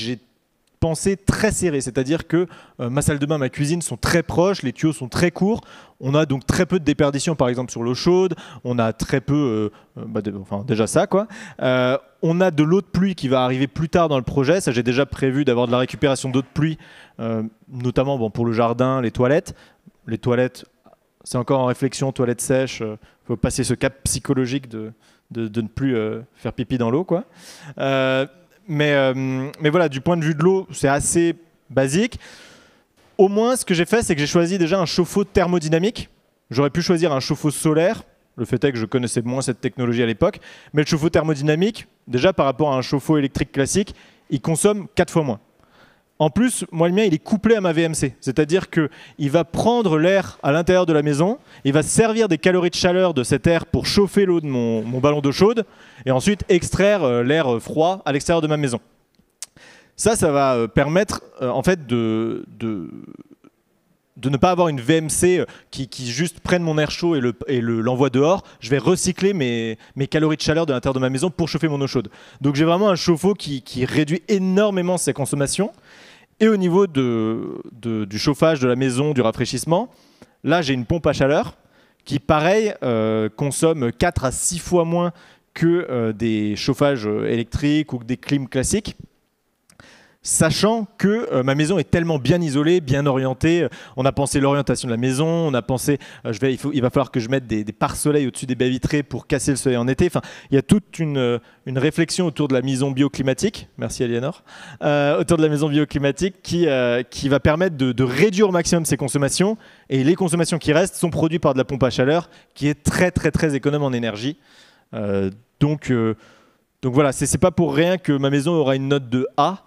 pensée très serrée, c'est-à-dire que euh, ma salle de bain, ma cuisine sont très proches, les tuyaux sont très courts, on a donc très peu de déperdition par exemple sur l'eau chaude, on a très peu, euh, euh, bah, enfin déjà ça quoi. on a de l'eau de pluie qui va arriver plus tard dans le projet. Ça, j'ai déjà prévu d'avoir de la récupération d'eau de pluie, notamment bon, pour le jardin, les toilettes. Les toilettes, c'est encore en réflexion, toilettes sèches. Il faut passer ce cap psychologique de, de ne plus faire pipi dans l'eau. quoi. Euh, mais, voilà, du point de vue de l'eau, c'est assez basique. Au moins, ce que j'ai fait, c'est que j'ai choisi déjà un chauffe-eau thermodynamique. J'aurais pu choisir un chauffe-eau solaire. Le fait est que je connaissais moins cette technologie à l'époque. Mais le chauffe-eau thermodynamique, déjà par rapport à un chauffe-eau électrique classique, il consomme 4 fois moins. En plus, moi le mien, il est couplé à ma VMC, c'est-à-dire que il va prendre l'air à l'intérieur de la maison, il va servir des calories de chaleur de cet air pour chauffer l'eau de mon, ballon d'eau chaude, et ensuite extraire euh, l'air euh, froid à l'extérieur de ma maison. Ça, ça va euh, permettre en fait de, ne pas avoir une VMC qui, juste prenne mon air chaud et l'envoie le, dehors, je vais recycler mes, calories de chaleur de l'intérieur de ma maison pour chauffer mon eau chaude. Donc j'ai vraiment un chauffe-eau qui, réduit énormément ses consommations et au niveau du chauffage de la maison, du rafraîchissement, là j'ai une pompe à chaleur qui, pareil, euh, consomme 4 à 6 fois moins que euh, des chauffages euh, électriques ou des clims classiques sachant que euh, ma maison est tellement bien isolée, bien orientée. Euh, on a pensé l'orientation de la maison, on a pensé euh, je vais, il, va falloir que je mette des, des pare-soleil au-dessus des baies vitrées pour casser le soleil en été. Enfin, il y a toute une, réflexion autour de la maison bioclimatique, merci Elianor. autour de la maison bioclimatique qui, va permettre de, réduire au maximum ses consommations. Et les consommations qui restent sont produites par de la pompe à chaleur qui est très très très économe en énergie. donc, donc voilà, c'est pas pour rien que ma maison aura une note de A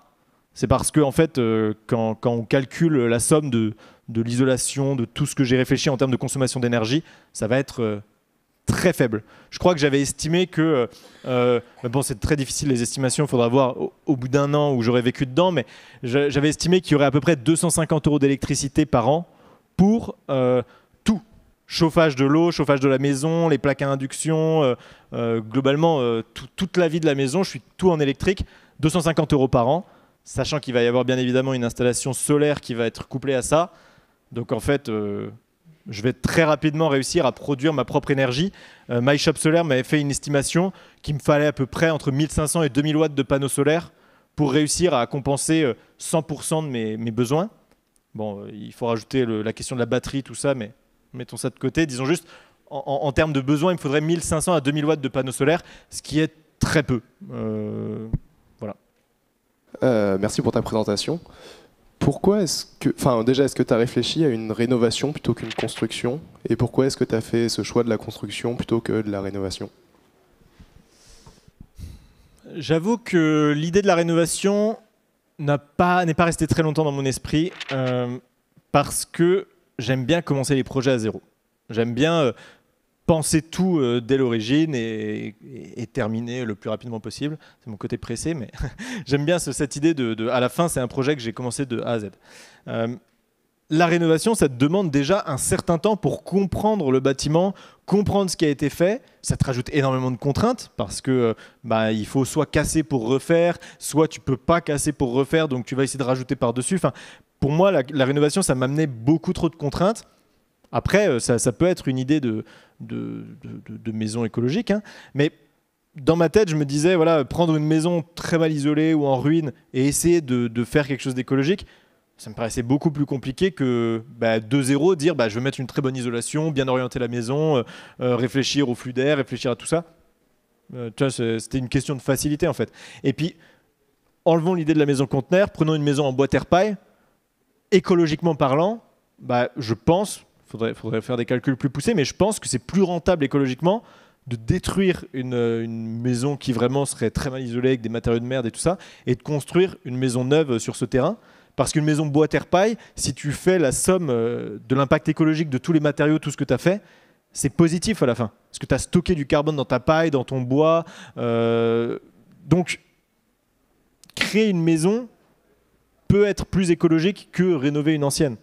c'est parce que, en fait, euh, quand, on calcule la somme de, l'isolation, de tout ce que j'ai réfléchi en termes de consommation d'énergie, ça va être euh, très faible. Je crois que j'avais estimé que, euh, bon, c'est très difficile les estimations, il faudra voir au, bout d'un an où j'aurais vécu dedans, mais j'avais estimé qu'il y aurait à peu près 250 euros d'électricité par an pour tout. Chauffage de l'eau, chauffage de la maison, les plaques à induction, globalement, toute la vie de la maison, je suis tout en électrique, 250 euros par an sachant qu'il va y avoir bien évidemment une installation solaire qui va être couplée à ça. Donc en fait, euh, je vais très rapidement réussir à produire ma propre énergie. Euh, My MyShop Solaire m'avait fait une estimation qu'il me fallait à peu près entre 1500 et 2000 watts de panneaux solaires pour réussir à compenser 100% euh, de mes, besoins. Bon, il faut rajouter la question de la batterie, tout ça, mais mettons ça de côté. Disons juste, en, termes de besoins, il me faudrait 1500 à 2000 watts de panneaux solaires, ce qui est très peu. Euh, merci pour ta présentation. Pourquoi est-ce que, enfin déjà, est-ce que tu as réfléchi à une rénovation plutôt qu'une construction Et pourquoi est-ce que tu as fait ce choix de la construction plutôt que de la rénovation J'avoue que l'idée de la rénovation n'est pas, pas restée très longtemps dans mon esprit euh, parce que j'aime bien commencer les projets à zéro. J'aime bien euh, penser tout euh, dès l'origine et, terminer le plus rapidement possible. C'est mon côté pressé, mais j'aime bien cette idée de, à la fin, c'est un projet que j'ai commencé de A à Z. Euh, la rénovation, ça te demande déjà un certain temps pour comprendre le bâtiment, comprendre ce qui a été fait. Ça te rajoute énormément de contraintes parce que euh, bah, il faut soit casser pour refaire, soit tu peux pas casser pour refaire, donc tu vas essayer de rajouter par-dessus. Enfin, pour moi, la, la rénovation, ça m'amenait beaucoup trop de contraintes. Après, euh, ça, peut être une idée de, de, maison écologique, hein, mais dans ma tête, je me disais, voilà, prendre une maison très mal isolée ou en ruine et essayer de, faire quelque chose d'écologique, ça me paraissait beaucoup plus compliqué que bah, de zéro dire, bah, je vais mettre une très bonne isolation, bien orienter la maison, euh, euh, réfléchir au flux d'air, réfléchir à tout ça. c'était une question de facilité en fait. Et puis, enlevons l'idée de la maison conteneur, prenons une maison en bois terre paille. Écologiquement parlant, bah, je pense, faudrait, faudrait faire des calculs plus poussés, mais je pense que c'est plus rentable écologiquement de détruire euh, une, maison qui vraiment serait très mal isolée avec des matériaux de merde et tout ça, et de construire une maison neuve sur ce terrain. Parce qu'une maison bois terre paille, si tu fais la somme euh, de l'impact écologique de tous les matériaux, tout ce que tu as fait, c'est positif à la fin. Parce que tu as stocké du carbone dans ta paille, dans ton bois. Euh, donc, créer une maison peut être plus écologique que rénover une ancienne.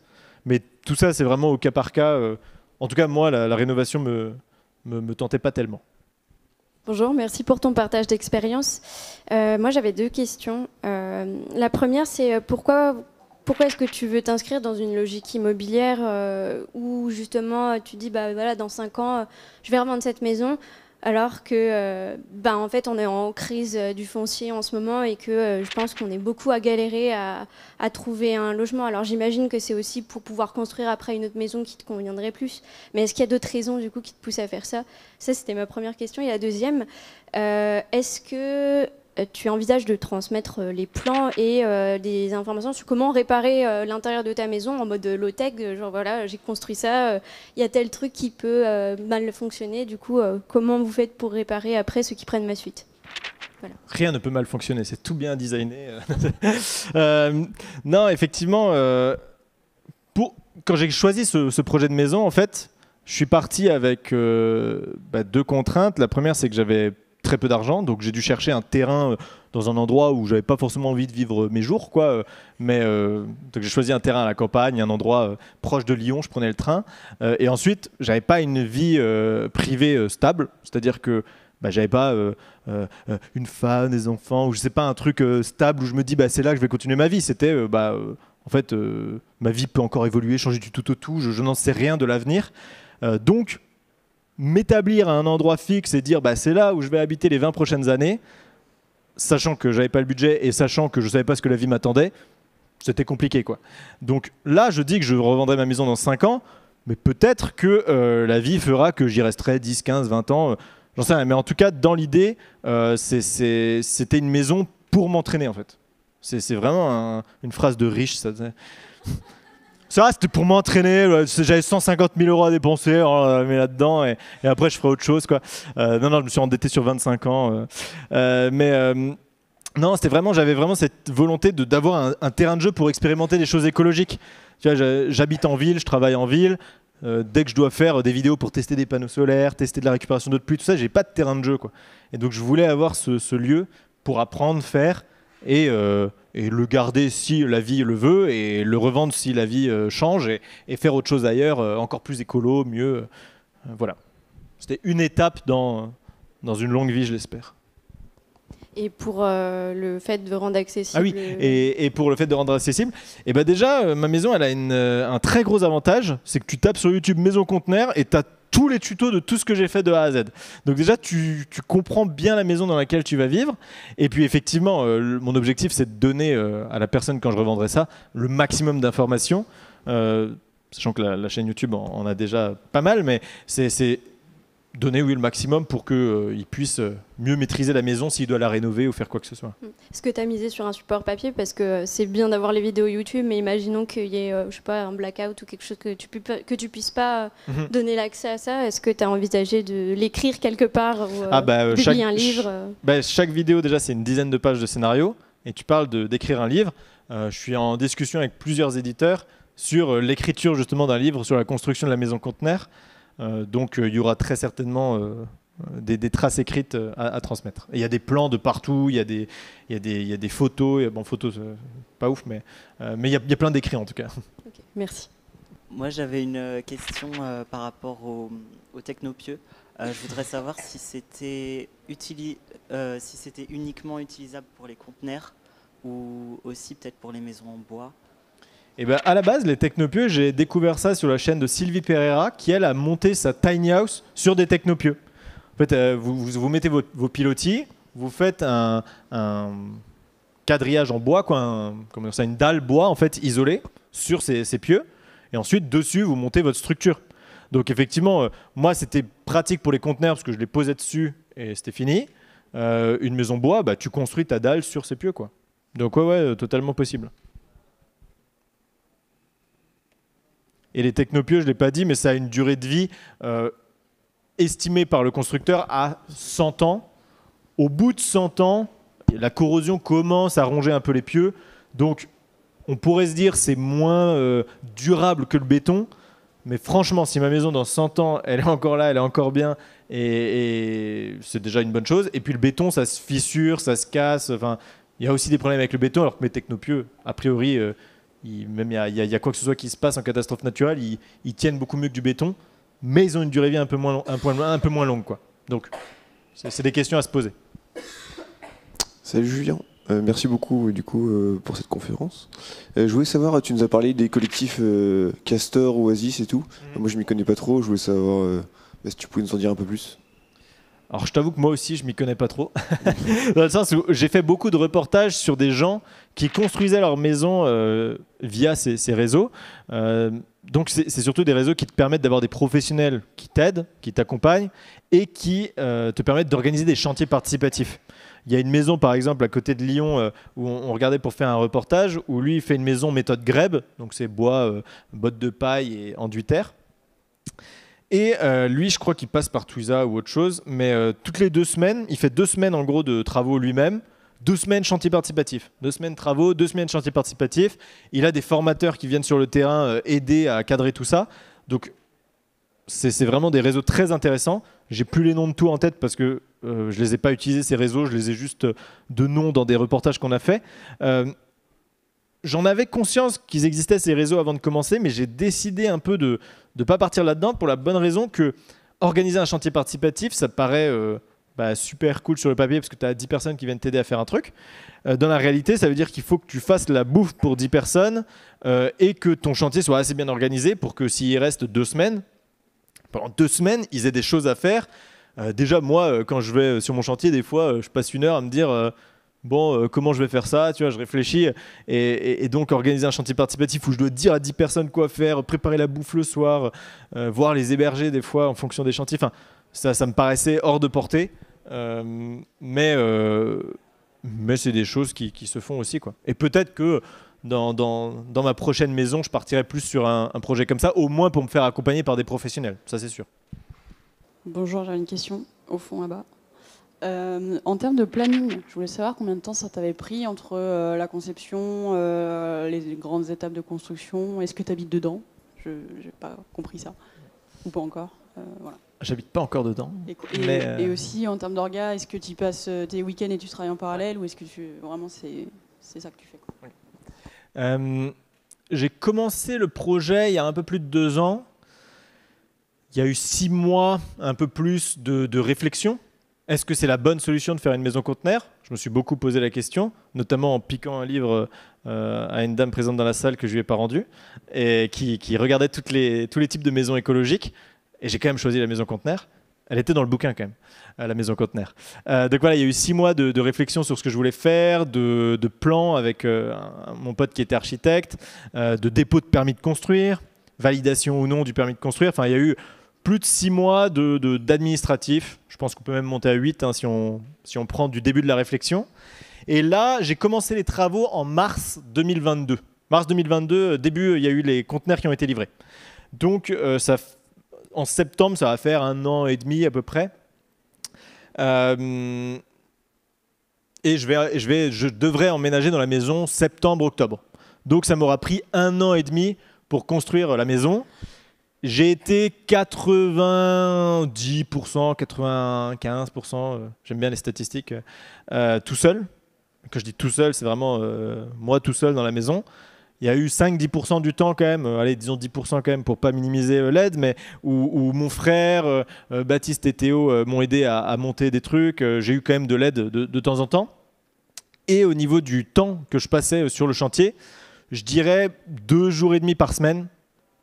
Mais tout ça, c'est vraiment au cas par cas. Euh, en tout cas, moi, la, rénovation me, me, tentait pas tellement. Bonjour, merci pour ton partage d'expérience. Euh, moi, j'avais deux questions. Euh, la première, c'est pourquoi, pourquoi est-ce que tu veux t'inscrire dans une logique immobilière où justement tu dis, bah voilà, dans cinq ans, je vais revendre cette maison alors que euh, ben, en fait on est en crise euh, du foncier en ce moment et que euh, je pense qu'on est beaucoup à galérer à, trouver un logement. Alors j'imagine que c'est aussi pour pouvoir construire après une autre maison qui te conviendrait plus. Mais est-ce qu'il y a d'autres raisons du coup qui te poussent à faire ça Ça c'était ma première question. Et la deuxième, est-ce que euh, tu envisages de transmettre euh, les plans et euh, des informations sur comment réparer l'intérieur de ta maison en mode low-tech, genre voilà, j'ai construit ça, il y a tel truc qui peut mal fonctionner, du coup, comment vous faites pour réparer après ceux qui prennent ma suite Rien ne peut mal fonctionner, c'est tout bien designé. non, effectivement, pour, quand j'ai choisi ce, projet de maison, en fait, je suis parti avec bah, deux contraintes. La première, c'est que j'avais très peu d'argent, donc j'ai dû chercher un terrain euh, dans un endroit où j'avais pas forcément envie de vivre euh, mes jours, quoi. Euh, mais j'ai choisi un terrain à la campagne, un endroit proche de Lyon. Je prenais le train, et ensuite j'avais pas une vie privée stable, c'est-à-dire que bah, j'avais pas une femme, des enfants, ou je sais pas un truc stable où je me dis bah c'est là que je vais continuer ma vie. C'était bah en fait ma vie peut encore évoluer, changer du tout au tout. Je, je n'en sais rien de l'avenir, donc m'établir à un endroit fixe et dire bah, c'est là où je vais habiter les 20 prochaines années, sachant que j'avais pas le budget et sachant que je ne savais pas ce que la vie m'attendait, c'était compliqué quoi. Donc là, je dis que je revendrai ma maison dans 5 ans, mais peut-être que euh, la vie fera que j'y resterai 10, 15, 20 ans, euh, j'en sais rien. Mais en tout cas, dans l'idée, euh, c'était une maison pour m'entraîner en fait. C'est vraiment une phrase de riche, ça. Ça, c'était pour m'entraîner. J'avais 150 000 euros à dépenser, hein, euh, mais là-dedans, et, après, je ferai autre chose. Quoi. Euh, non, non, je me suis endetté sur 25 ans. Euh. mais. non, c'était vraiment, j'avais vraiment cette volonté d'avoir un, terrain de jeu pour expérimenter des choses écologiques. Tu vois, j'habite en ville, je travaille en ville. dès que je dois faire des vidéos pour tester des panneaux solaires, tester de la récupération d'eau de pluie, tout ça, j'ai pas de terrain de jeu, quoi. Et donc, je voulais avoir ce, lieu pour apprendre, faire et et le garder si la vie le veut et le revendre si la vie euh, change et, faire autre chose ailleurs, euh, encore plus écolo, mieux. Euh, voilà. C'était une étape dans, dans une longue vie, je l'espère. Et pour le fait de rendre accessible. Ah oui, et, et, pour le fait de rendre accessible, et eh ben déjà, ma maison, elle a un très gros avantage c'est que tu tapes sur YouTube maison conteneur et tu as tous les tutos de tout ce que j'ai fait de A à Z. Donc déjà, tu, comprends bien la maison dans laquelle tu vas vivre. Et puis effectivement, euh, mon objectif, c'est de donner euh, à la personne, quand je revendrai ça, le maximum d'informations. Euh, sachant que la, chaîne YouTube en, a déjà pas mal, mais c'est donner oui, le maximum pour qu'il euh, puisse euh, mieux maîtriser la maison s'il doit la rénover ou faire quoi que ce soit. Est-ce que tu as misé sur un support papier Parce que c'est bien d'avoir les vidéos YouTube, mais imaginons qu'il y ait euh, sais pas, un blackout ou quelque chose que tu, que tu puisses pas mhm. donner l'accès à ça. Est-ce que tu as envisagé de l'écrire quelque part ou euh, ah bah, un livre bah, Chaque vidéo, déjà, c'est une dizaine de pages de scénario. Et tu parles d'écrire un livre. je suis en discussion avec plusieurs éditeurs sur l'écriture justement d'un livre sur la construction de la maison conteneur. Euh, donc euh, il y aura très certainement euh, des, traces écrites à, transmettre. Il y a des plans de partout, il y a des, photos, bon, photos, pas ouf, mais, il, y a, plein d'écrits en tout cas. merci. Moi, j'avais une question par rapport au technopieux. je voudrais savoir si c'était si uniquement utilisable pour les conteneurs ou aussi peut-être pour les maisons en bois. Et eh ben, à la base, les technopieux, j'ai découvert ça sur la chaîne de Sylvie Pereira, qui elle a monté sa tiny house sur des technopieux. En fait, euh, vous, vous, mettez vos, pilotis, vous faites un, quadrillage en bois, quoi, comme ça, une dalle bois en fait isolée sur ces, pieux, et ensuite dessus vous montez votre structure. Donc effectivement, euh, moi c'était pratique pour les conteneurs parce que je les posais dessus et c'était fini. Euh, une maison bois, bah, tu construis ta dalle sur ces pieux, quoi. Donc ouais, ouais, totalement possible. Et les technopieux, je ne l'ai pas dit, mais ça a une durée de vie euh, estimée par le constructeur à 100 ans. Au bout de 100 ans, la corrosion commence à ronger un peu les pieux. Donc, on pourrait se dire c'est moins euh, durable que le béton. Mais franchement, si ma maison dans 100 ans, elle est encore là, elle est encore bien, et, c'est déjà une bonne chose. Et puis le béton, ça se fissure, ça se casse. Enfin, il y a aussi des problèmes avec le béton, alors que mes technopieux, a priori, euh, il, même il y, a, quoi que ce soit qui se passe en catastrophe naturelle, ils, tiennent beaucoup mieux que du béton, mais ils ont une durée de vie un peu moins, un, peu moins longue. Quoi. Donc, c'est des questions à se poser. Salut Julien. Euh, merci beaucoup euh, du coup euh, pour cette conférence. je voulais savoir, tu nous as parlé des collectifs Castor, Oasis et tout. Mm. Moi je m'y connais pas trop, je voulais savoir bah, si tu pouvais nous en dire un peu plus. Alors je t'avoue que moi aussi je m'y connais pas trop, dans le sens où j'ai fait beaucoup de reportages sur des gens qui construisaient leur maison euh, via ces, réseaux. Euh, donc c'est surtout des réseaux qui te permettent d'avoir des professionnels qui t'aident, qui t'accompagnent et qui euh, te permettent d'organiser des chantiers participatifs. Il y a une maison par exemple à côté de Lyon où on, regardait pour faire un reportage où lui il fait une maison méthode grèbe, donc c'est bois, bottes de paille et enduit terre. Et euh, lui, je crois qu'il passe par Twiza ou autre chose, mais euh, toutes les deux semaines, il fait deux semaines en gros de travaux lui-même, deux semaines chantier participatif, deux semaines travaux, deux semaines chantier participatif. Il a des formateurs qui viennent sur le terrain euh, aider à cadrer tout ça. Donc, c'est vraiment des réseaux très intéressants. J'ai plus les noms de tout en tête parce que je les ai pas utilisés ces réseaux, je les ai juste de noms dans des reportages qu'on a fait j'en avais conscience qu'ils existaient ces réseaux avant de commencer, mais j'ai décidé un peu de ne pas partir là-dedans pour la bonne raison que organiser un chantier participatif, ça paraît euh, bah, super cool sur le papier parce que tu as 10 personnes qui viennent t'aider à faire un truc. Euh, dans la réalité, ça veut dire qu'il faut que tu fasses la bouffe pour 10 personnes euh, et que ton chantier soit assez bien organisé pour que s'il reste deux semaines, pendant deux semaines, ils aient des choses à faire. déjà, moi, quand je vais sur mon chantier, des fois, je passe une heure à me dire bon, euh, comment je vais faire ça Tu vois, je réfléchis. Et, donc, organiser un chantier participatif où je dois dire à 10 personnes quoi faire, préparer la bouffe le soir, euh, voir les héberger des fois en fonction des chantiers. Enfin, ça, ça me paraissait hors de portée. Euh, mais mais c'est des choses qui, se font aussi. Quoi. Et peut-être que dans, ma prochaine maison, je partirai plus sur un, un projet comme ça, au moins pour me faire accompagner par des professionnels. Ça, c'est sûr. Bonjour, j'ai une question au fond là-bas. Euh, en termes de planning, je voulais savoir combien de temps ça t'avait pris entre euh, la conception, euh, les grandes étapes de construction. Est-ce que tu habites dedans Je n'ai pas compris ça. Ou pas encore. voilà. J'habite pas encore dedans. Et, aussi en termes d'orga, est-ce que tu passes tes week-ends et tu travailles en parallèle ou est-ce que tu vraiment c'est ça que tu fais J'ai commencé le projet il y a un peu plus de deux ans. Il y a eu six mois, un peu plus de réflexion est-ce que c'est la bonne solution de faire une maison conteneur Je me suis beaucoup posé la question, notamment en piquant un livre euh, à une dame présente dans la salle que je lui ai pas rendu, et qui, regardait tous les types de maisons écologiques. Et j'ai quand même choisi la maison conteneur. Elle était dans le bouquin quand même, euh, la maison conteneur. Euh, donc voilà, il y a eu six mois de, réflexion sur ce que je voulais faire, de, de plans avec mon pote qui était architecte, de dépôt de permis de construire, validation ou non du permis de construire. Enfin, il y a eu plus de six mois d'administratif. De, je pense qu'on peut même monter à huit hein, si, on, prend du début de la réflexion. Et là, j'ai commencé les travaux en mars 2022. Mars 2022, euh, début, il y a eu les conteneurs qui ont été livrés. Donc, euh, en septembre, ça va faire un an et demi à peu près. Euh, et je, vais, je, vais, je devrais emménager dans la maison septembre-octobre. Donc, ça m'aura pris un an et demi pour construire la maison. J'ai été 90%, 95%, euh, j'aime bien les statistiques, euh, tout seul. Quand je dis tout seul, c'est vraiment euh, moi tout seul dans la maison. Il y a eu 5-10% du temps quand même, allez, disons 10% quand même pour pas minimiser l'aide, mais où, mon frère, Baptiste et Théo m'ont aidé à, à, monter des trucs. J'ai eu quand même de l'aide de, de, temps en temps. Et au niveau du temps que je passais sur le chantier, je dirais deux jours et demi par semaine,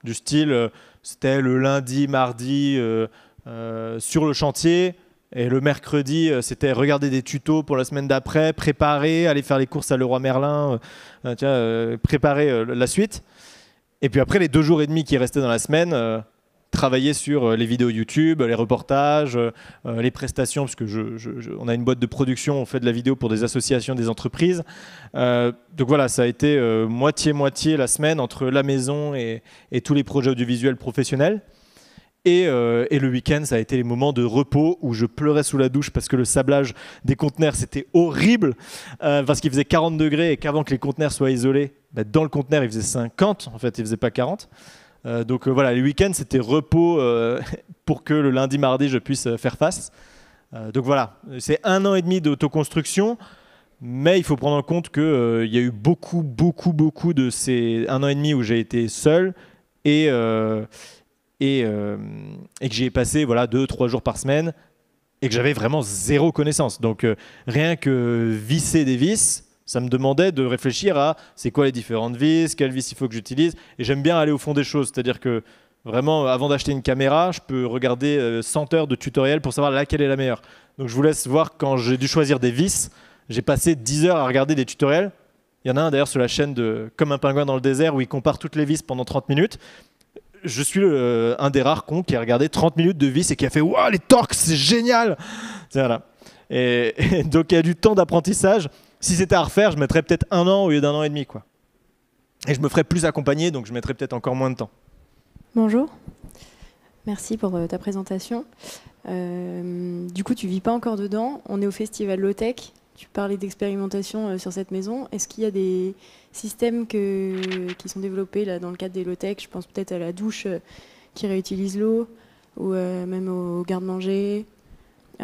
du style c'était le lundi, mardi euh, euh, sur le chantier. Et le mercredi, euh, c'était regarder des tutos pour la semaine d'après, préparer, aller faire les courses à Leroy Merlin, préparer la suite. Et puis après, les deux jours et demi qui restaient dans la semaine, travailler sur euh, les vidéos YouTube, les reportages, euh, euh, les prestations, puisque je, on a une boîte de production, on fait de la vidéo pour des associations, des entreprises. donc voilà, ça a été moitié-moitié la semaine entre la maison et, tous les projets audiovisuels professionnels. Et, et, le week-end, ça a été les moments de repos où je pleurais sous la douche parce que le sablage des conteneurs, c'était horrible. parce qu'il faisait 40 degrés et qu'avant que les conteneurs soient isolés, bah, dans le conteneur, il faisait 50. En fait, il faisait pas 40. Euh, donc euh, voilà, les week-ends, c'était repos euh, pour que le lundi, mardi, je puisse faire face. donc voilà, c'est un an et demi d'autoconstruction. Mais il faut prendre en compte qu'il y a eu beaucoup, beaucoup, beaucoup de ces un an et demi où j'ai été seul et, que j'y ai passé voilà, deux, trois jours par semaine et que j'avais vraiment zéro connaissance. Donc rien que visser des vis, ça me demandait de réfléchir à c'est quoi les différentes vis, quelle vis il faut que j'utilise. Et j'aime bien aller au fond des choses, c'est-à-dire que vraiment, avant d'acheter une caméra, je peux regarder 100 euh, heures de tutoriels pour savoir laquelle est la meilleure. Donc je vous laisse voir quand j'ai dû choisir des vis, j'ai passé 10 heures à regarder des tutoriels. Il y en a un d'ailleurs sur la chaîne de Comme un pingouin dans le désert où il compare toutes les vis pendant 30 minutes. Je suis euh, un des rares cons qui a regardé 30 minutes de vis et qui a fait Waouh, les torques, c'est génial voilà. et donc il y a du temps d'apprentissage. Si c'était à refaire, je mettrais peut-être un an au lieu d'un an et demi. Quoi. Et je me ferais plus accompagner, donc je mettrais peut-être encore moins de temps. Bonjour. Merci pour euh, ta présentation. Euh, du coup, tu vis pas encore dedans. On est au festival Low-Tech. Tu parlais d'expérimentation euh, sur cette maison. Est-ce qu'il y a des systèmes qui sont développés là, dans le cadre des low Je pense peut-être à la douche qui réutilise l'eau ou même au garde-manger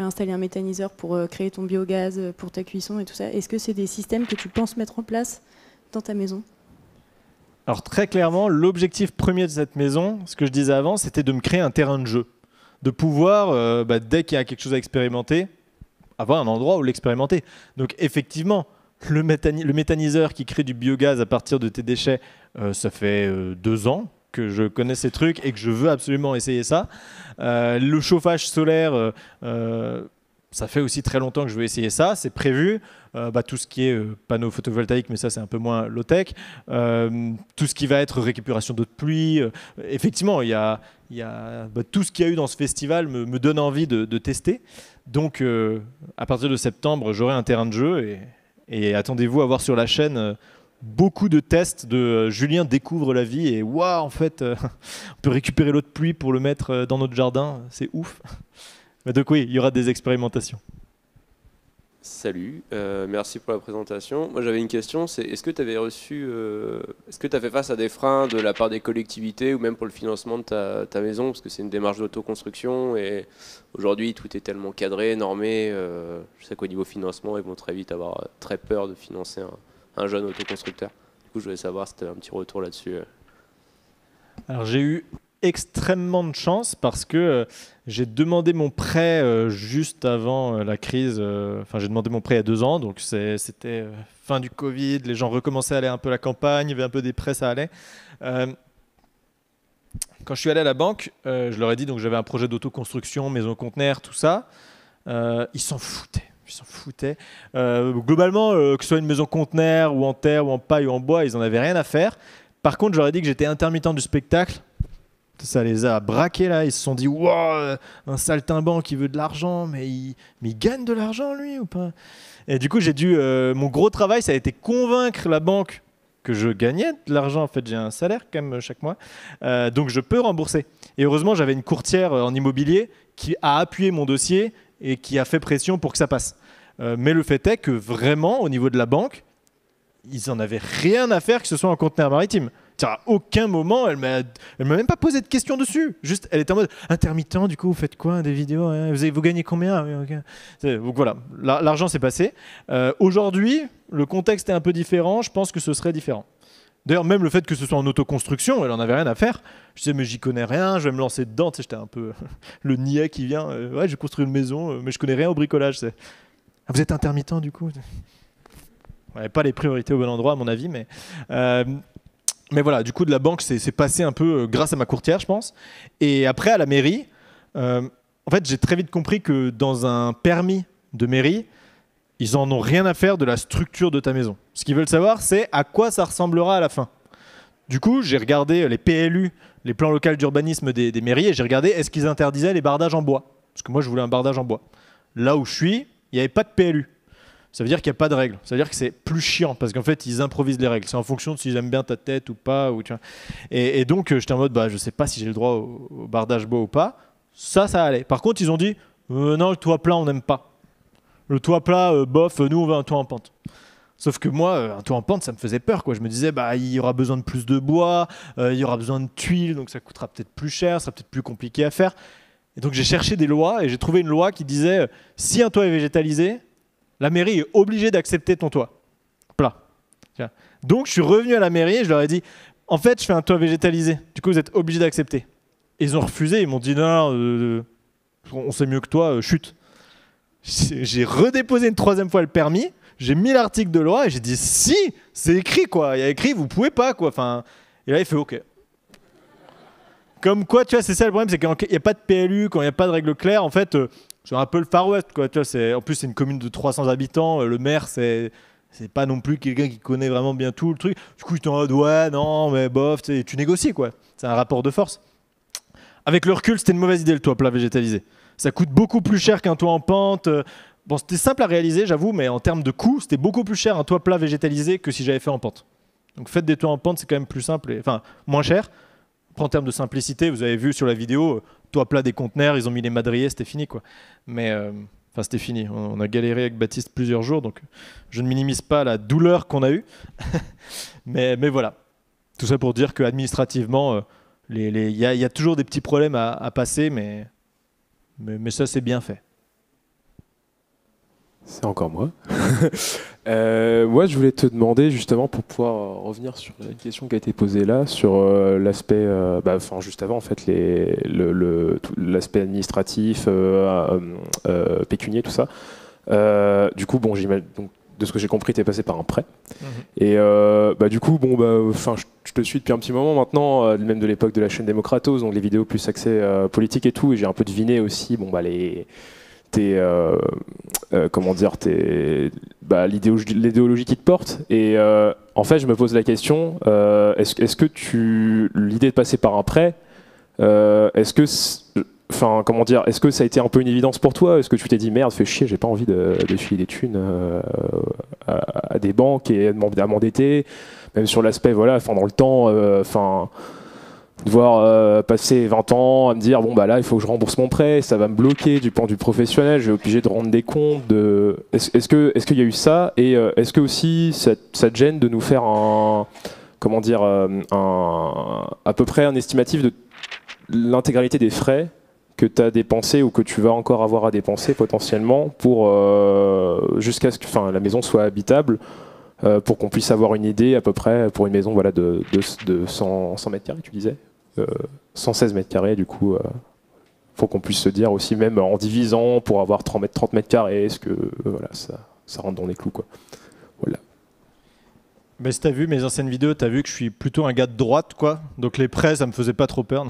installer un méthaniseur pour euh, créer ton biogaz, euh, pour ta cuisson et tout ça. Est-ce que c'est des systèmes que tu penses mettre en place dans ta maison Alors très clairement, l'objectif premier de cette maison, ce que je disais avant, c'était de me créer un terrain de jeu, de pouvoir, euh, bah, dès qu'il y a quelque chose à expérimenter, avoir un endroit où l'expérimenter. Donc effectivement, le, méthaniseur qui crée du biogaz à partir de tes déchets, ça fait deux ans que je connais ces trucs et que je veux absolument essayer ça. Euh, le chauffage solaire, euh, euh, ça fait aussi très longtemps que je veux essayer ça, c'est prévu. bah, tout ce qui est panneaux photovoltaïques, mais ça c'est un peu moins low-tech. tout ce qui va être récupération d'eau de pluie. effectivement, il y a, y bah, tout ce qu'il y a eu dans ce festival me, donne envie de, tester. Donc à partir de septembre, j'aurai un terrain de jeu et attendez-vous à voir sur la chaîne beaucoup de tests de euh, Julien découvre la vie et waouh, en fait, euh, on peut récupérer l'eau de pluie pour le mettre euh, dans notre jardin, c'est ouf. donc, oui, il y aura des expérimentations. Salut, merci pour la présentation. Moi j'avais une question, c'est est-ce que tu avais reçu, est-ce que tu as fait face à des freins de la part des collectivités ou même pour le financement de ta, maison, parce que c'est une démarche d'autoconstruction et aujourd'hui tout est tellement cadré, normé, je sais qu'au niveau financement ils vont très vite avoir très peur de financer un, un jeune autoconstructeur. Du coup, je voulais savoir si tu avais un petit retour là-dessus. Euh. Alors, j'ai eu extrêmement de chance parce que euh, j'ai demandé mon prêt euh, juste avant la crise. Enfin, j'ai demandé mon prêt il y a deux ans, donc c'était fin du Covid, les gens recommençaient à aller un peu à la campagne, il y avait un peu des prêts, ça allait. quand je suis allé à la banque, je leur ai dit donc j'avais un projet d'autoconstruction, maison conteneur, tout ça. ils s'en foutaient ils s'en foutaient. Euh, globalement, euh, que ce soit une maison conteneur ou en terre ou en paille ou en bois, ils n'en avaient rien à faire. Par contre, j'aurais dit que j'étais intermittent du spectacle. Ça les a braqués là, ils se sont dit Wow, euh, un saltimbanque qui veut de l'argent, mais il, gagne de l'argent lui ou pas Et du coup, j'ai dû. mon gros travail, ça a été convaincre la banque que je gagnais de l'argent. En fait, j'ai un salaire quand même chaque mois, donc je peux rembourser. Et heureusement, j'avais une courtière en immobilier qui a appuyé mon dossier et qui a fait pression pour que ça passe. Euh, mais le fait est que vraiment, au niveau de la banque, ils en avaient rien à faire que ce soit en conteneur maritime. À aucun moment, elle m'a, m'a même pas posé de questions dessus. Juste, elle était en mode intermittent. Du coup, vous faites quoi Des vidéos hein, vous, avez, vous gagnez combien Donc voilà, l'argent s'est passé. Euh, aujourd'hui, le contexte est un peu différent. Je pense que ce serait différent. D'ailleurs, même le fait que ce soit en autoconstruction, elle en avait rien à faire. Je disais, mais j'y connais rien, je vais me lancer dedans. Tu j'étais un peu le niais qui vient. Euh, ouais, j'ai construit une maison, euh, mais je connais rien au bricolage. Ah, vous êtes intermittent, du coup pas les priorités au bon endroit, à mon avis, mais. Euh, mais voilà, du coup, de la banque, c'est, c'est passé un peu grâce à ma courtière, je pense. Et après, à la mairie, en fait, j'ai très vite compris que dans un permis de mairie, ils en ont rien à faire de la structure de ta maison. Ce qu'ils veulent savoir, c'est à quoi ça ressemblera à la fin. Du coup, j'ai regardé euh, les PLU, les plans locaux d'urbanisme des, mairies, et j'ai regardé est-ce qu'ils interdisaient les bardages en bois. Parce que moi, je voulais un bardage en bois. Là où je suis, il n'y avait pas de PLU. Ça veut dire qu'il n'y a pas de règles. Ça veut dire que c'est plus chiant parce qu'en fait, ils improvisent les règles. C'est en fonction de s'ils aiment bien ta tête ou pas. Ou, Et, donc, euh, j'étais en mode, bah, je ne sais pas si j'ai le droit au, bardage bois ou pas. Ça, ça allait. Par contre, ils ont dit, euh, non, le toit plat, on n'aime pas. Le toit plat, euh, bof, euh, nous on veut un toit en pente. Sauf que moi, euh, un toit en pente, ça me faisait peur. Quoi. Je me disais, bah, il y aura besoin de plus de bois, il y aura besoin de tuiles, donc ça coûtera peut-être plus cher, ça sera peut-être plus compliqué à faire. Et donc j'ai cherché des lois et j'ai trouvé une loi qui disait, si un toit est végétalisé, la mairie est obligée d'accepter ton toit plat. Donc je suis revenu à la mairie et je leur ai dit, en fait, je fais un toit végétalisé. Du coup, vous êtes obligés d'accepter. Ils ont refusé, ils m'ont dit, non, on sait mieux que toi, chute. J'ai redéposé une troisième fois le permis, j'ai mis l'article de loi et j'ai dit si, c'est écrit quoi. Il y a écrit, vous pouvez pas quoi. Enfin, et là, il fait OK. Comme quoi, tu vois, c'est ça le problème, c'est qu'il n'y a pas de PLU, quand il n'y a pas de règle claire, en fait, euh, c'est un peu le Far West quoi. Tu vois, en plus, c'est une commune de 300 habitants, euh, le maire, c'est c'est pas non plus quelqu'un qui connaît vraiment bien tout le truc. Du coup, tu en mode ouais, non, mais bof, tu négocies quoi. C'est un rapport de force. Avec le recul, c'était une mauvaise idée le toit plat végétalisé. Ça coûte beaucoup plus cher qu'un toit en pente. Bon, c'était simple à réaliser, j'avoue, mais en termes de coût, c'était beaucoup plus cher un toit plat végétalisé que si j'avais fait en pente. Donc faites des toits en pente, c'est quand même plus simple, et, enfin moins cher. En termes de simplicité, vous avez vu sur la vidéo, euh, toit plat des conteneurs, ils ont mis les madriers, c'était fini quoi. Mais euh, enfin c'était fini. On, a galéré avec Baptiste plusieurs jours, donc je ne minimise pas la douleur qu'on a eue. mais, voilà. Tout ça pour dire qu'administrativement, euh, il y, a toujours des petits problèmes à, à passer, mais mais, ça, c'est bien fait. C'est encore moi. Euh, moi, je voulais te demander justement pour pouvoir euh, revenir sur la question qui a été posée là, sur euh, l'aspect, bah, enfin juste avant en fait, le, l'aspect administratif, pécunier, tout ça. du coup, bon, j'imagine, de ce que j'ai compris, tu es passé par un prêt. Mhm. Et euh, bah, du coup, bon, bah, enfin, je te suis depuis un petit moment maintenant, euh, même de l'époque de la chaîne Démocratos, donc les vidéos plus accès politiques euh, politique et tout. Et j'ai un peu deviné aussi, bon, bah, les, tes, comment dire, tes, bah, l'idéologie qui te porte. Et en fait, je me pose la question est-ce est que tu, l'idée de passer par un prêt, est-ce que Enfin, comment dire, est-ce que ça a été un peu une évidence pour toi Est-ce que tu t'es dit merde, fait chier, j'ai pas envie de, de, filer des thunes euh, à, des banques et à m'endetter Même sur l'aspect, voilà, enfin, dans le temps, euh, enfin. devoir euh, passer 20 ans à me dire bon bah là il faut que je rembourse mon prêt, ça va me bloquer du point du professionnel, je vais obligé de rendre des comptes. De... Est-ce que est-ce qu'il y a eu ça et est-ce que aussi ça, te gêne de nous faire un comment dire à peu près un estimatif de l'intégralité des frais que tu as dépensé ou que tu vas encore avoir à dépenser potentiellement pour euh, jusqu'à ce que enfin, la maison soit habitable euh, pour qu'on puisse avoir une idée à peu près pour une maison voilà, de, 100, mètres carrés, tu disais 116 euh, mètres carrés, du coup, faut qu'on puisse se dire aussi, même en divisant pour avoir 30 mètres, 30 mètres carrés, ce que voilà, ça, ça rentre dans les clous. quoi. Mais si t'as vu mes anciennes vidéos, t'as vu que je suis plutôt un gars de droite, quoi. Donc les prêts, ça me faisait pas trop peur.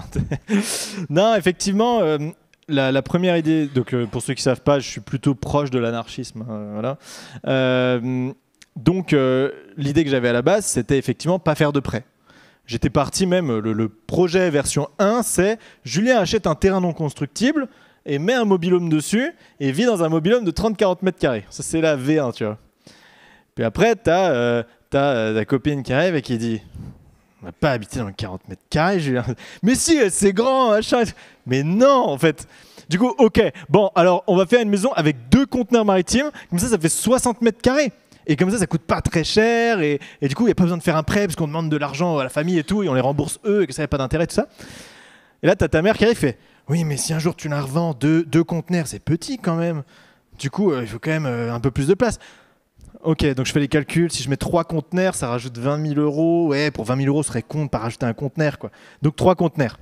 non, effectivement, euh, la, première idée, donc euh, pour ceux qui savent pas, je suis plutôt proche de l'anarchisme. Hein, voilà. Euh, donc l'idée que j'avais à la base, c'était effectivement pas faire de prêts. J'étais parti même, le, projet version 1, c'est Julien achète un terrain non constructible et met un mobilhome dessus et vit dans un mobilhome de 30-40 mètres carrés. Ça, c'est la V1, tu vois. Puis après, tu as t'as euh, ta copine qui arrive et qui dit On n'a pas habité dans le 40 mètres carrés, Mais si, euh, c'est grand, machin. Mais non, en fait. Du coup, ok, bon, alors on va faire une maison avec deux conteneurs maritimes, comme ça, ça fait 60 mètres carrés. Et comme ça, ça coûte pas très cher, et, du coup, il n'y a pas besoin de faire un prêt, parce qu'on demande de l'argent à la famille et tout, et on les rembourse eux, et que ça n'a pas d'intérêt, tout ça. Et là, t'as ta mère qui arrive, fait Oui, mais si un jour tu la revends, deux, deux conteneurs, c'est petit quand même. Du coup, euh, il faut quand même un peu plus de place. Ok, donc je fais les calculs. Si je mets trois conteneurs, ça rajoute 20 000 euros. Ouais, pour 20 000 euros, ce serait con de pas rajouter un conteneur. Quoi. Donc trois conteneurs.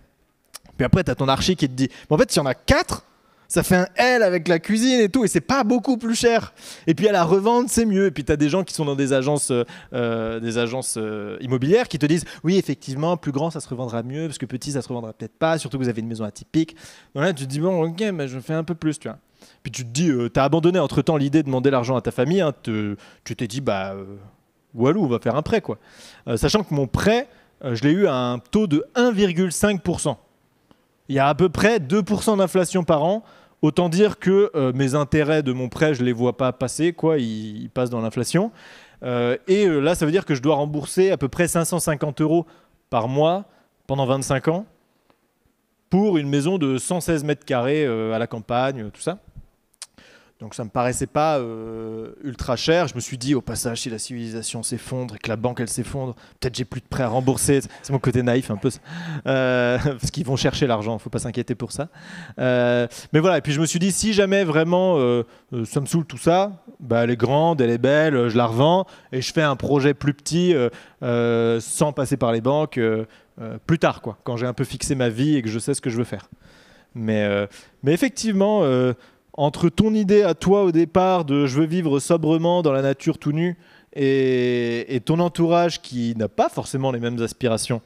Puis après, tu as ton archi qui te dit Mais en fait, s'il y en a quatre, ça fait un L avec la cuisine et tout, et c'est pas beaucoup plus cher. Et puis à la revente, c'est mieux. Et puis tu as des gens qui sont dans des agences, euh, euh, des agences euh, immobilières qui te disent Oui, effectivement, plus grand, ça se revendra mieux, parce que petit, ça se revendra peut-être pas, surtout que vous avez une maison atypique. Donc là, tu te dis Bon, ok, mais je fais un peu plus, tu vois. Puis tu te dis, tu euh, t'as abandonné entre-temps l'idée de demander l'argent à ta famille, hein, tu t'es dit, bah, euh, walou, on va faire un prêt, quoi. Euh, sachant que mon prêt, je l'ai eu à un taux de 1,5%. Il y a à peu près 2% d'inflation par an. Autant dire que mes intérêts de mon prêt, je les vois pas passer, quoi, ils passent dans l'inflation. et là, ça veut dire que je dois rembourser à peu près 550 euros par mois pendant 25 ans pour une maison de 116 mètres carrés à la campagne, tout ça. Donc ça ne me paraissait pas euh, ultra cher. Je me suis dit, au passage, si la civilisation s'effondre et que la banque elle s'effondre, peut-être j'ai plus de prêts à rembourser. C'est mon côté naïf un peu, euh, parce qu'ils vont chercher l'argent. il ne Faut pas s'inquiéter pour ça. Euh, mais voilà. Et puis je me suis dit, si jamais vraiment ça me saoule tout ça, bah, elle est grande, elle est belle, je la revends et je fais un projet plus petit, sans passer par les banques, plus tard quoi, quand j'ai un peu fixé ma vie et que je sais ce que je veux faire. Mais, mais effectivement entre ton idée à toi au départ de je veux vivre sobrement dans la nature tout nu et, ton entourage qui n'a pas forcément les mêmes aspirations,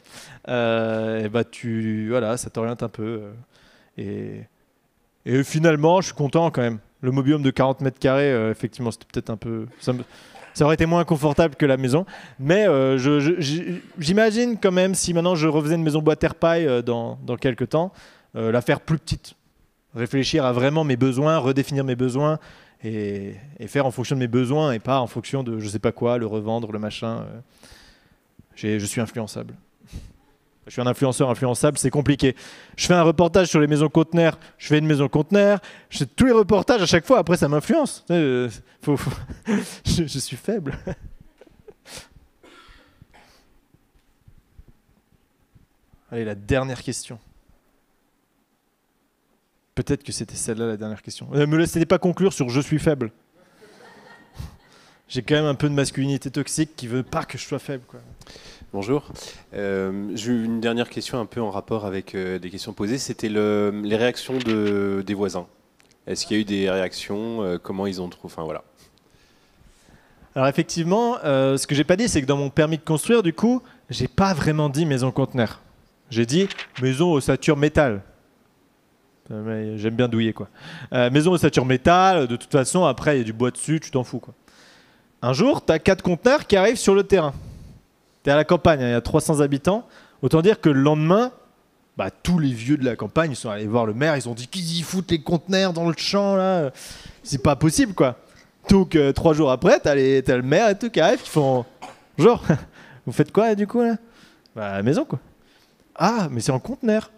euh, bah tu, voilà, ça t'oriente un peu. Euh, et, finalement, je suis content quand même. Le mobium de 40 mètres carrés, euh, effectivement, c'était peut-être un peu. Ça, aurait été moins confortable que la maison. Mais j'imagine quand même, si maintenant je refaisais une maison bois terre paille dans, dans quelques temps, la faire plus petite réfléchir à vraiment mes besoins, redéfinir mes besoins et, faire en fonction de mes besoins et pas en fonction de je sais pas quoi, le revendre, le machin. Euh. je suis influençable. Je suis un influenceur influençable, c'est compliqué. Je fais un reportage sur les maisons conteneurs, je fais une maison conteneur, je fais tous les reportages à chaque fois, après ça m'influence. Euh, faut... je suis faible. Allez, la dernière question. Peut-être que c'était celle-là la dernière question. Ne euh, me laissez pas conclure sur je suis faible. J'ai quand même un peu de masculinité toxique qui veut pas que je sois faible. Bonjour. Euh, J'ai une dernière question un peu en rapport avec euh, des questions posées. C'était les réactions de, des voisins. Est-ce qu'il y a eu des réactions euh, Comment ils ont trouvé Enfin voilà. Alors effectivement, ce que j'ai pas dit, c'est que dans mon permis de construire, du coup, j'ai pas vraiment dit maison conteneur. J'ai dit maison ossature métal. Euh, j'aime bien douiller quoi. Euh, maison de stature métal, euh, de toute façon, après il y a du bois dessus, tu t'en fous quoi. Un jour, tu as quatre conteneurs qui arrivent sur le terrain. Tu es à la campagne, hein, il y a 300 habitants. Autant dire que le lendemain, bah, tous les vieux de la campagne sont allés voir le maire, ils ont dit qu'ils y foutent les conteneurs dans le champ là. C'est pas possible quoi. Donc que trois jours après, t'as, as le maire et tout qui arrive, qui font genre, vous faites quoi du coup là Bah la maison quoi. Ah, mais c'est en conteneur.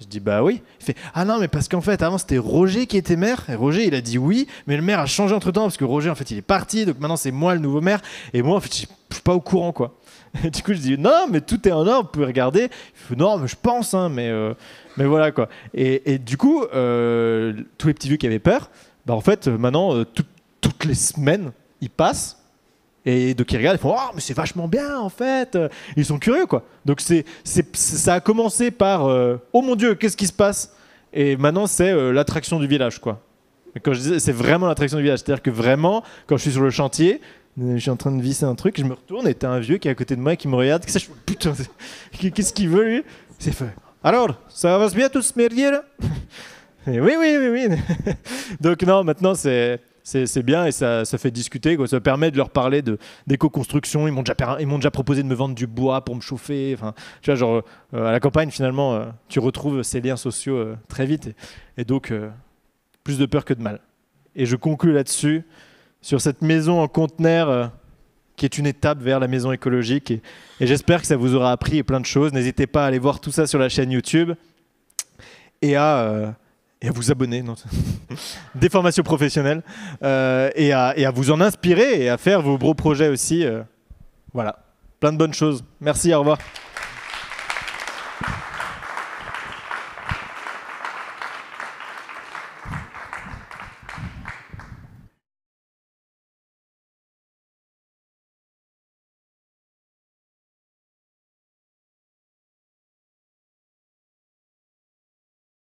Je dis bah oui. Il fait ah non mais parce qu'en fait avant c'était Roger qui était maire et Roger il a dit oui mais le maire a changé entre temps parce que Roger en fait il est parti donc maintenant c'est moi le nouveau maire et moi en fait je suis pas au courant quoi. Et du coup je dis non mais tout est en ordre vous pouvez regarder. Il fait, non mais je pense hein, mais euh, mais voilà quoi. Et, du coup euh, tous les petits vieux qui avaient peur bah en fait euh, maintenant toutes les semaines ils passent et de qui regardent, ils font Oh, mais c'est vachement bien en fait Ils sont curieux quoi. Donc c'est, ça a commencé par euh, Oh mon dieu, qu'est-ce qui se passe Et maintenant c'est euh, l'attraction du village quoi. quand je c'est vraiment l'attraction du village. C'est-à-dire que vraiment, quand je suis sur le chantier, je suis en train de visser un truc, je me retourne et t'as un vieux qui est à côté de moi et qui me regarde. Qu'est-ce que putain, qu'est-ce qu'il veut lui C'est fait. Alors, ça avance bien tous ce merdier là oui, oui, oui, oui. Donc non, maintenant c'est c'est bien et ça, ça fait discuter. Ça permet de leur parler d'éco-construction. Ils m'ont déjà, déjà, proposé de me vendre du bois pour me chauffer. Enfin, tu vois, genre, euh, à la campagne, finalement, euh, tu retrouves ces liens sociaux euh, très vite. Et, donc, plus de peur que de mal. Et je conclue là-dessus, sur cette maison en conteneur qui est une étape vers la maison écologique. Et, et j'espère que ça vous aura appris plein de choses. N'hésitez pas à aller voir tout ça sur la chaîne YouTube et à et à vous abonner, non des formations professionnelles, euh, et, à, vous en inspirer et à faire vos gros projets aussi. Euh. voilà, plein de bonnes choses. Merci, au revoir.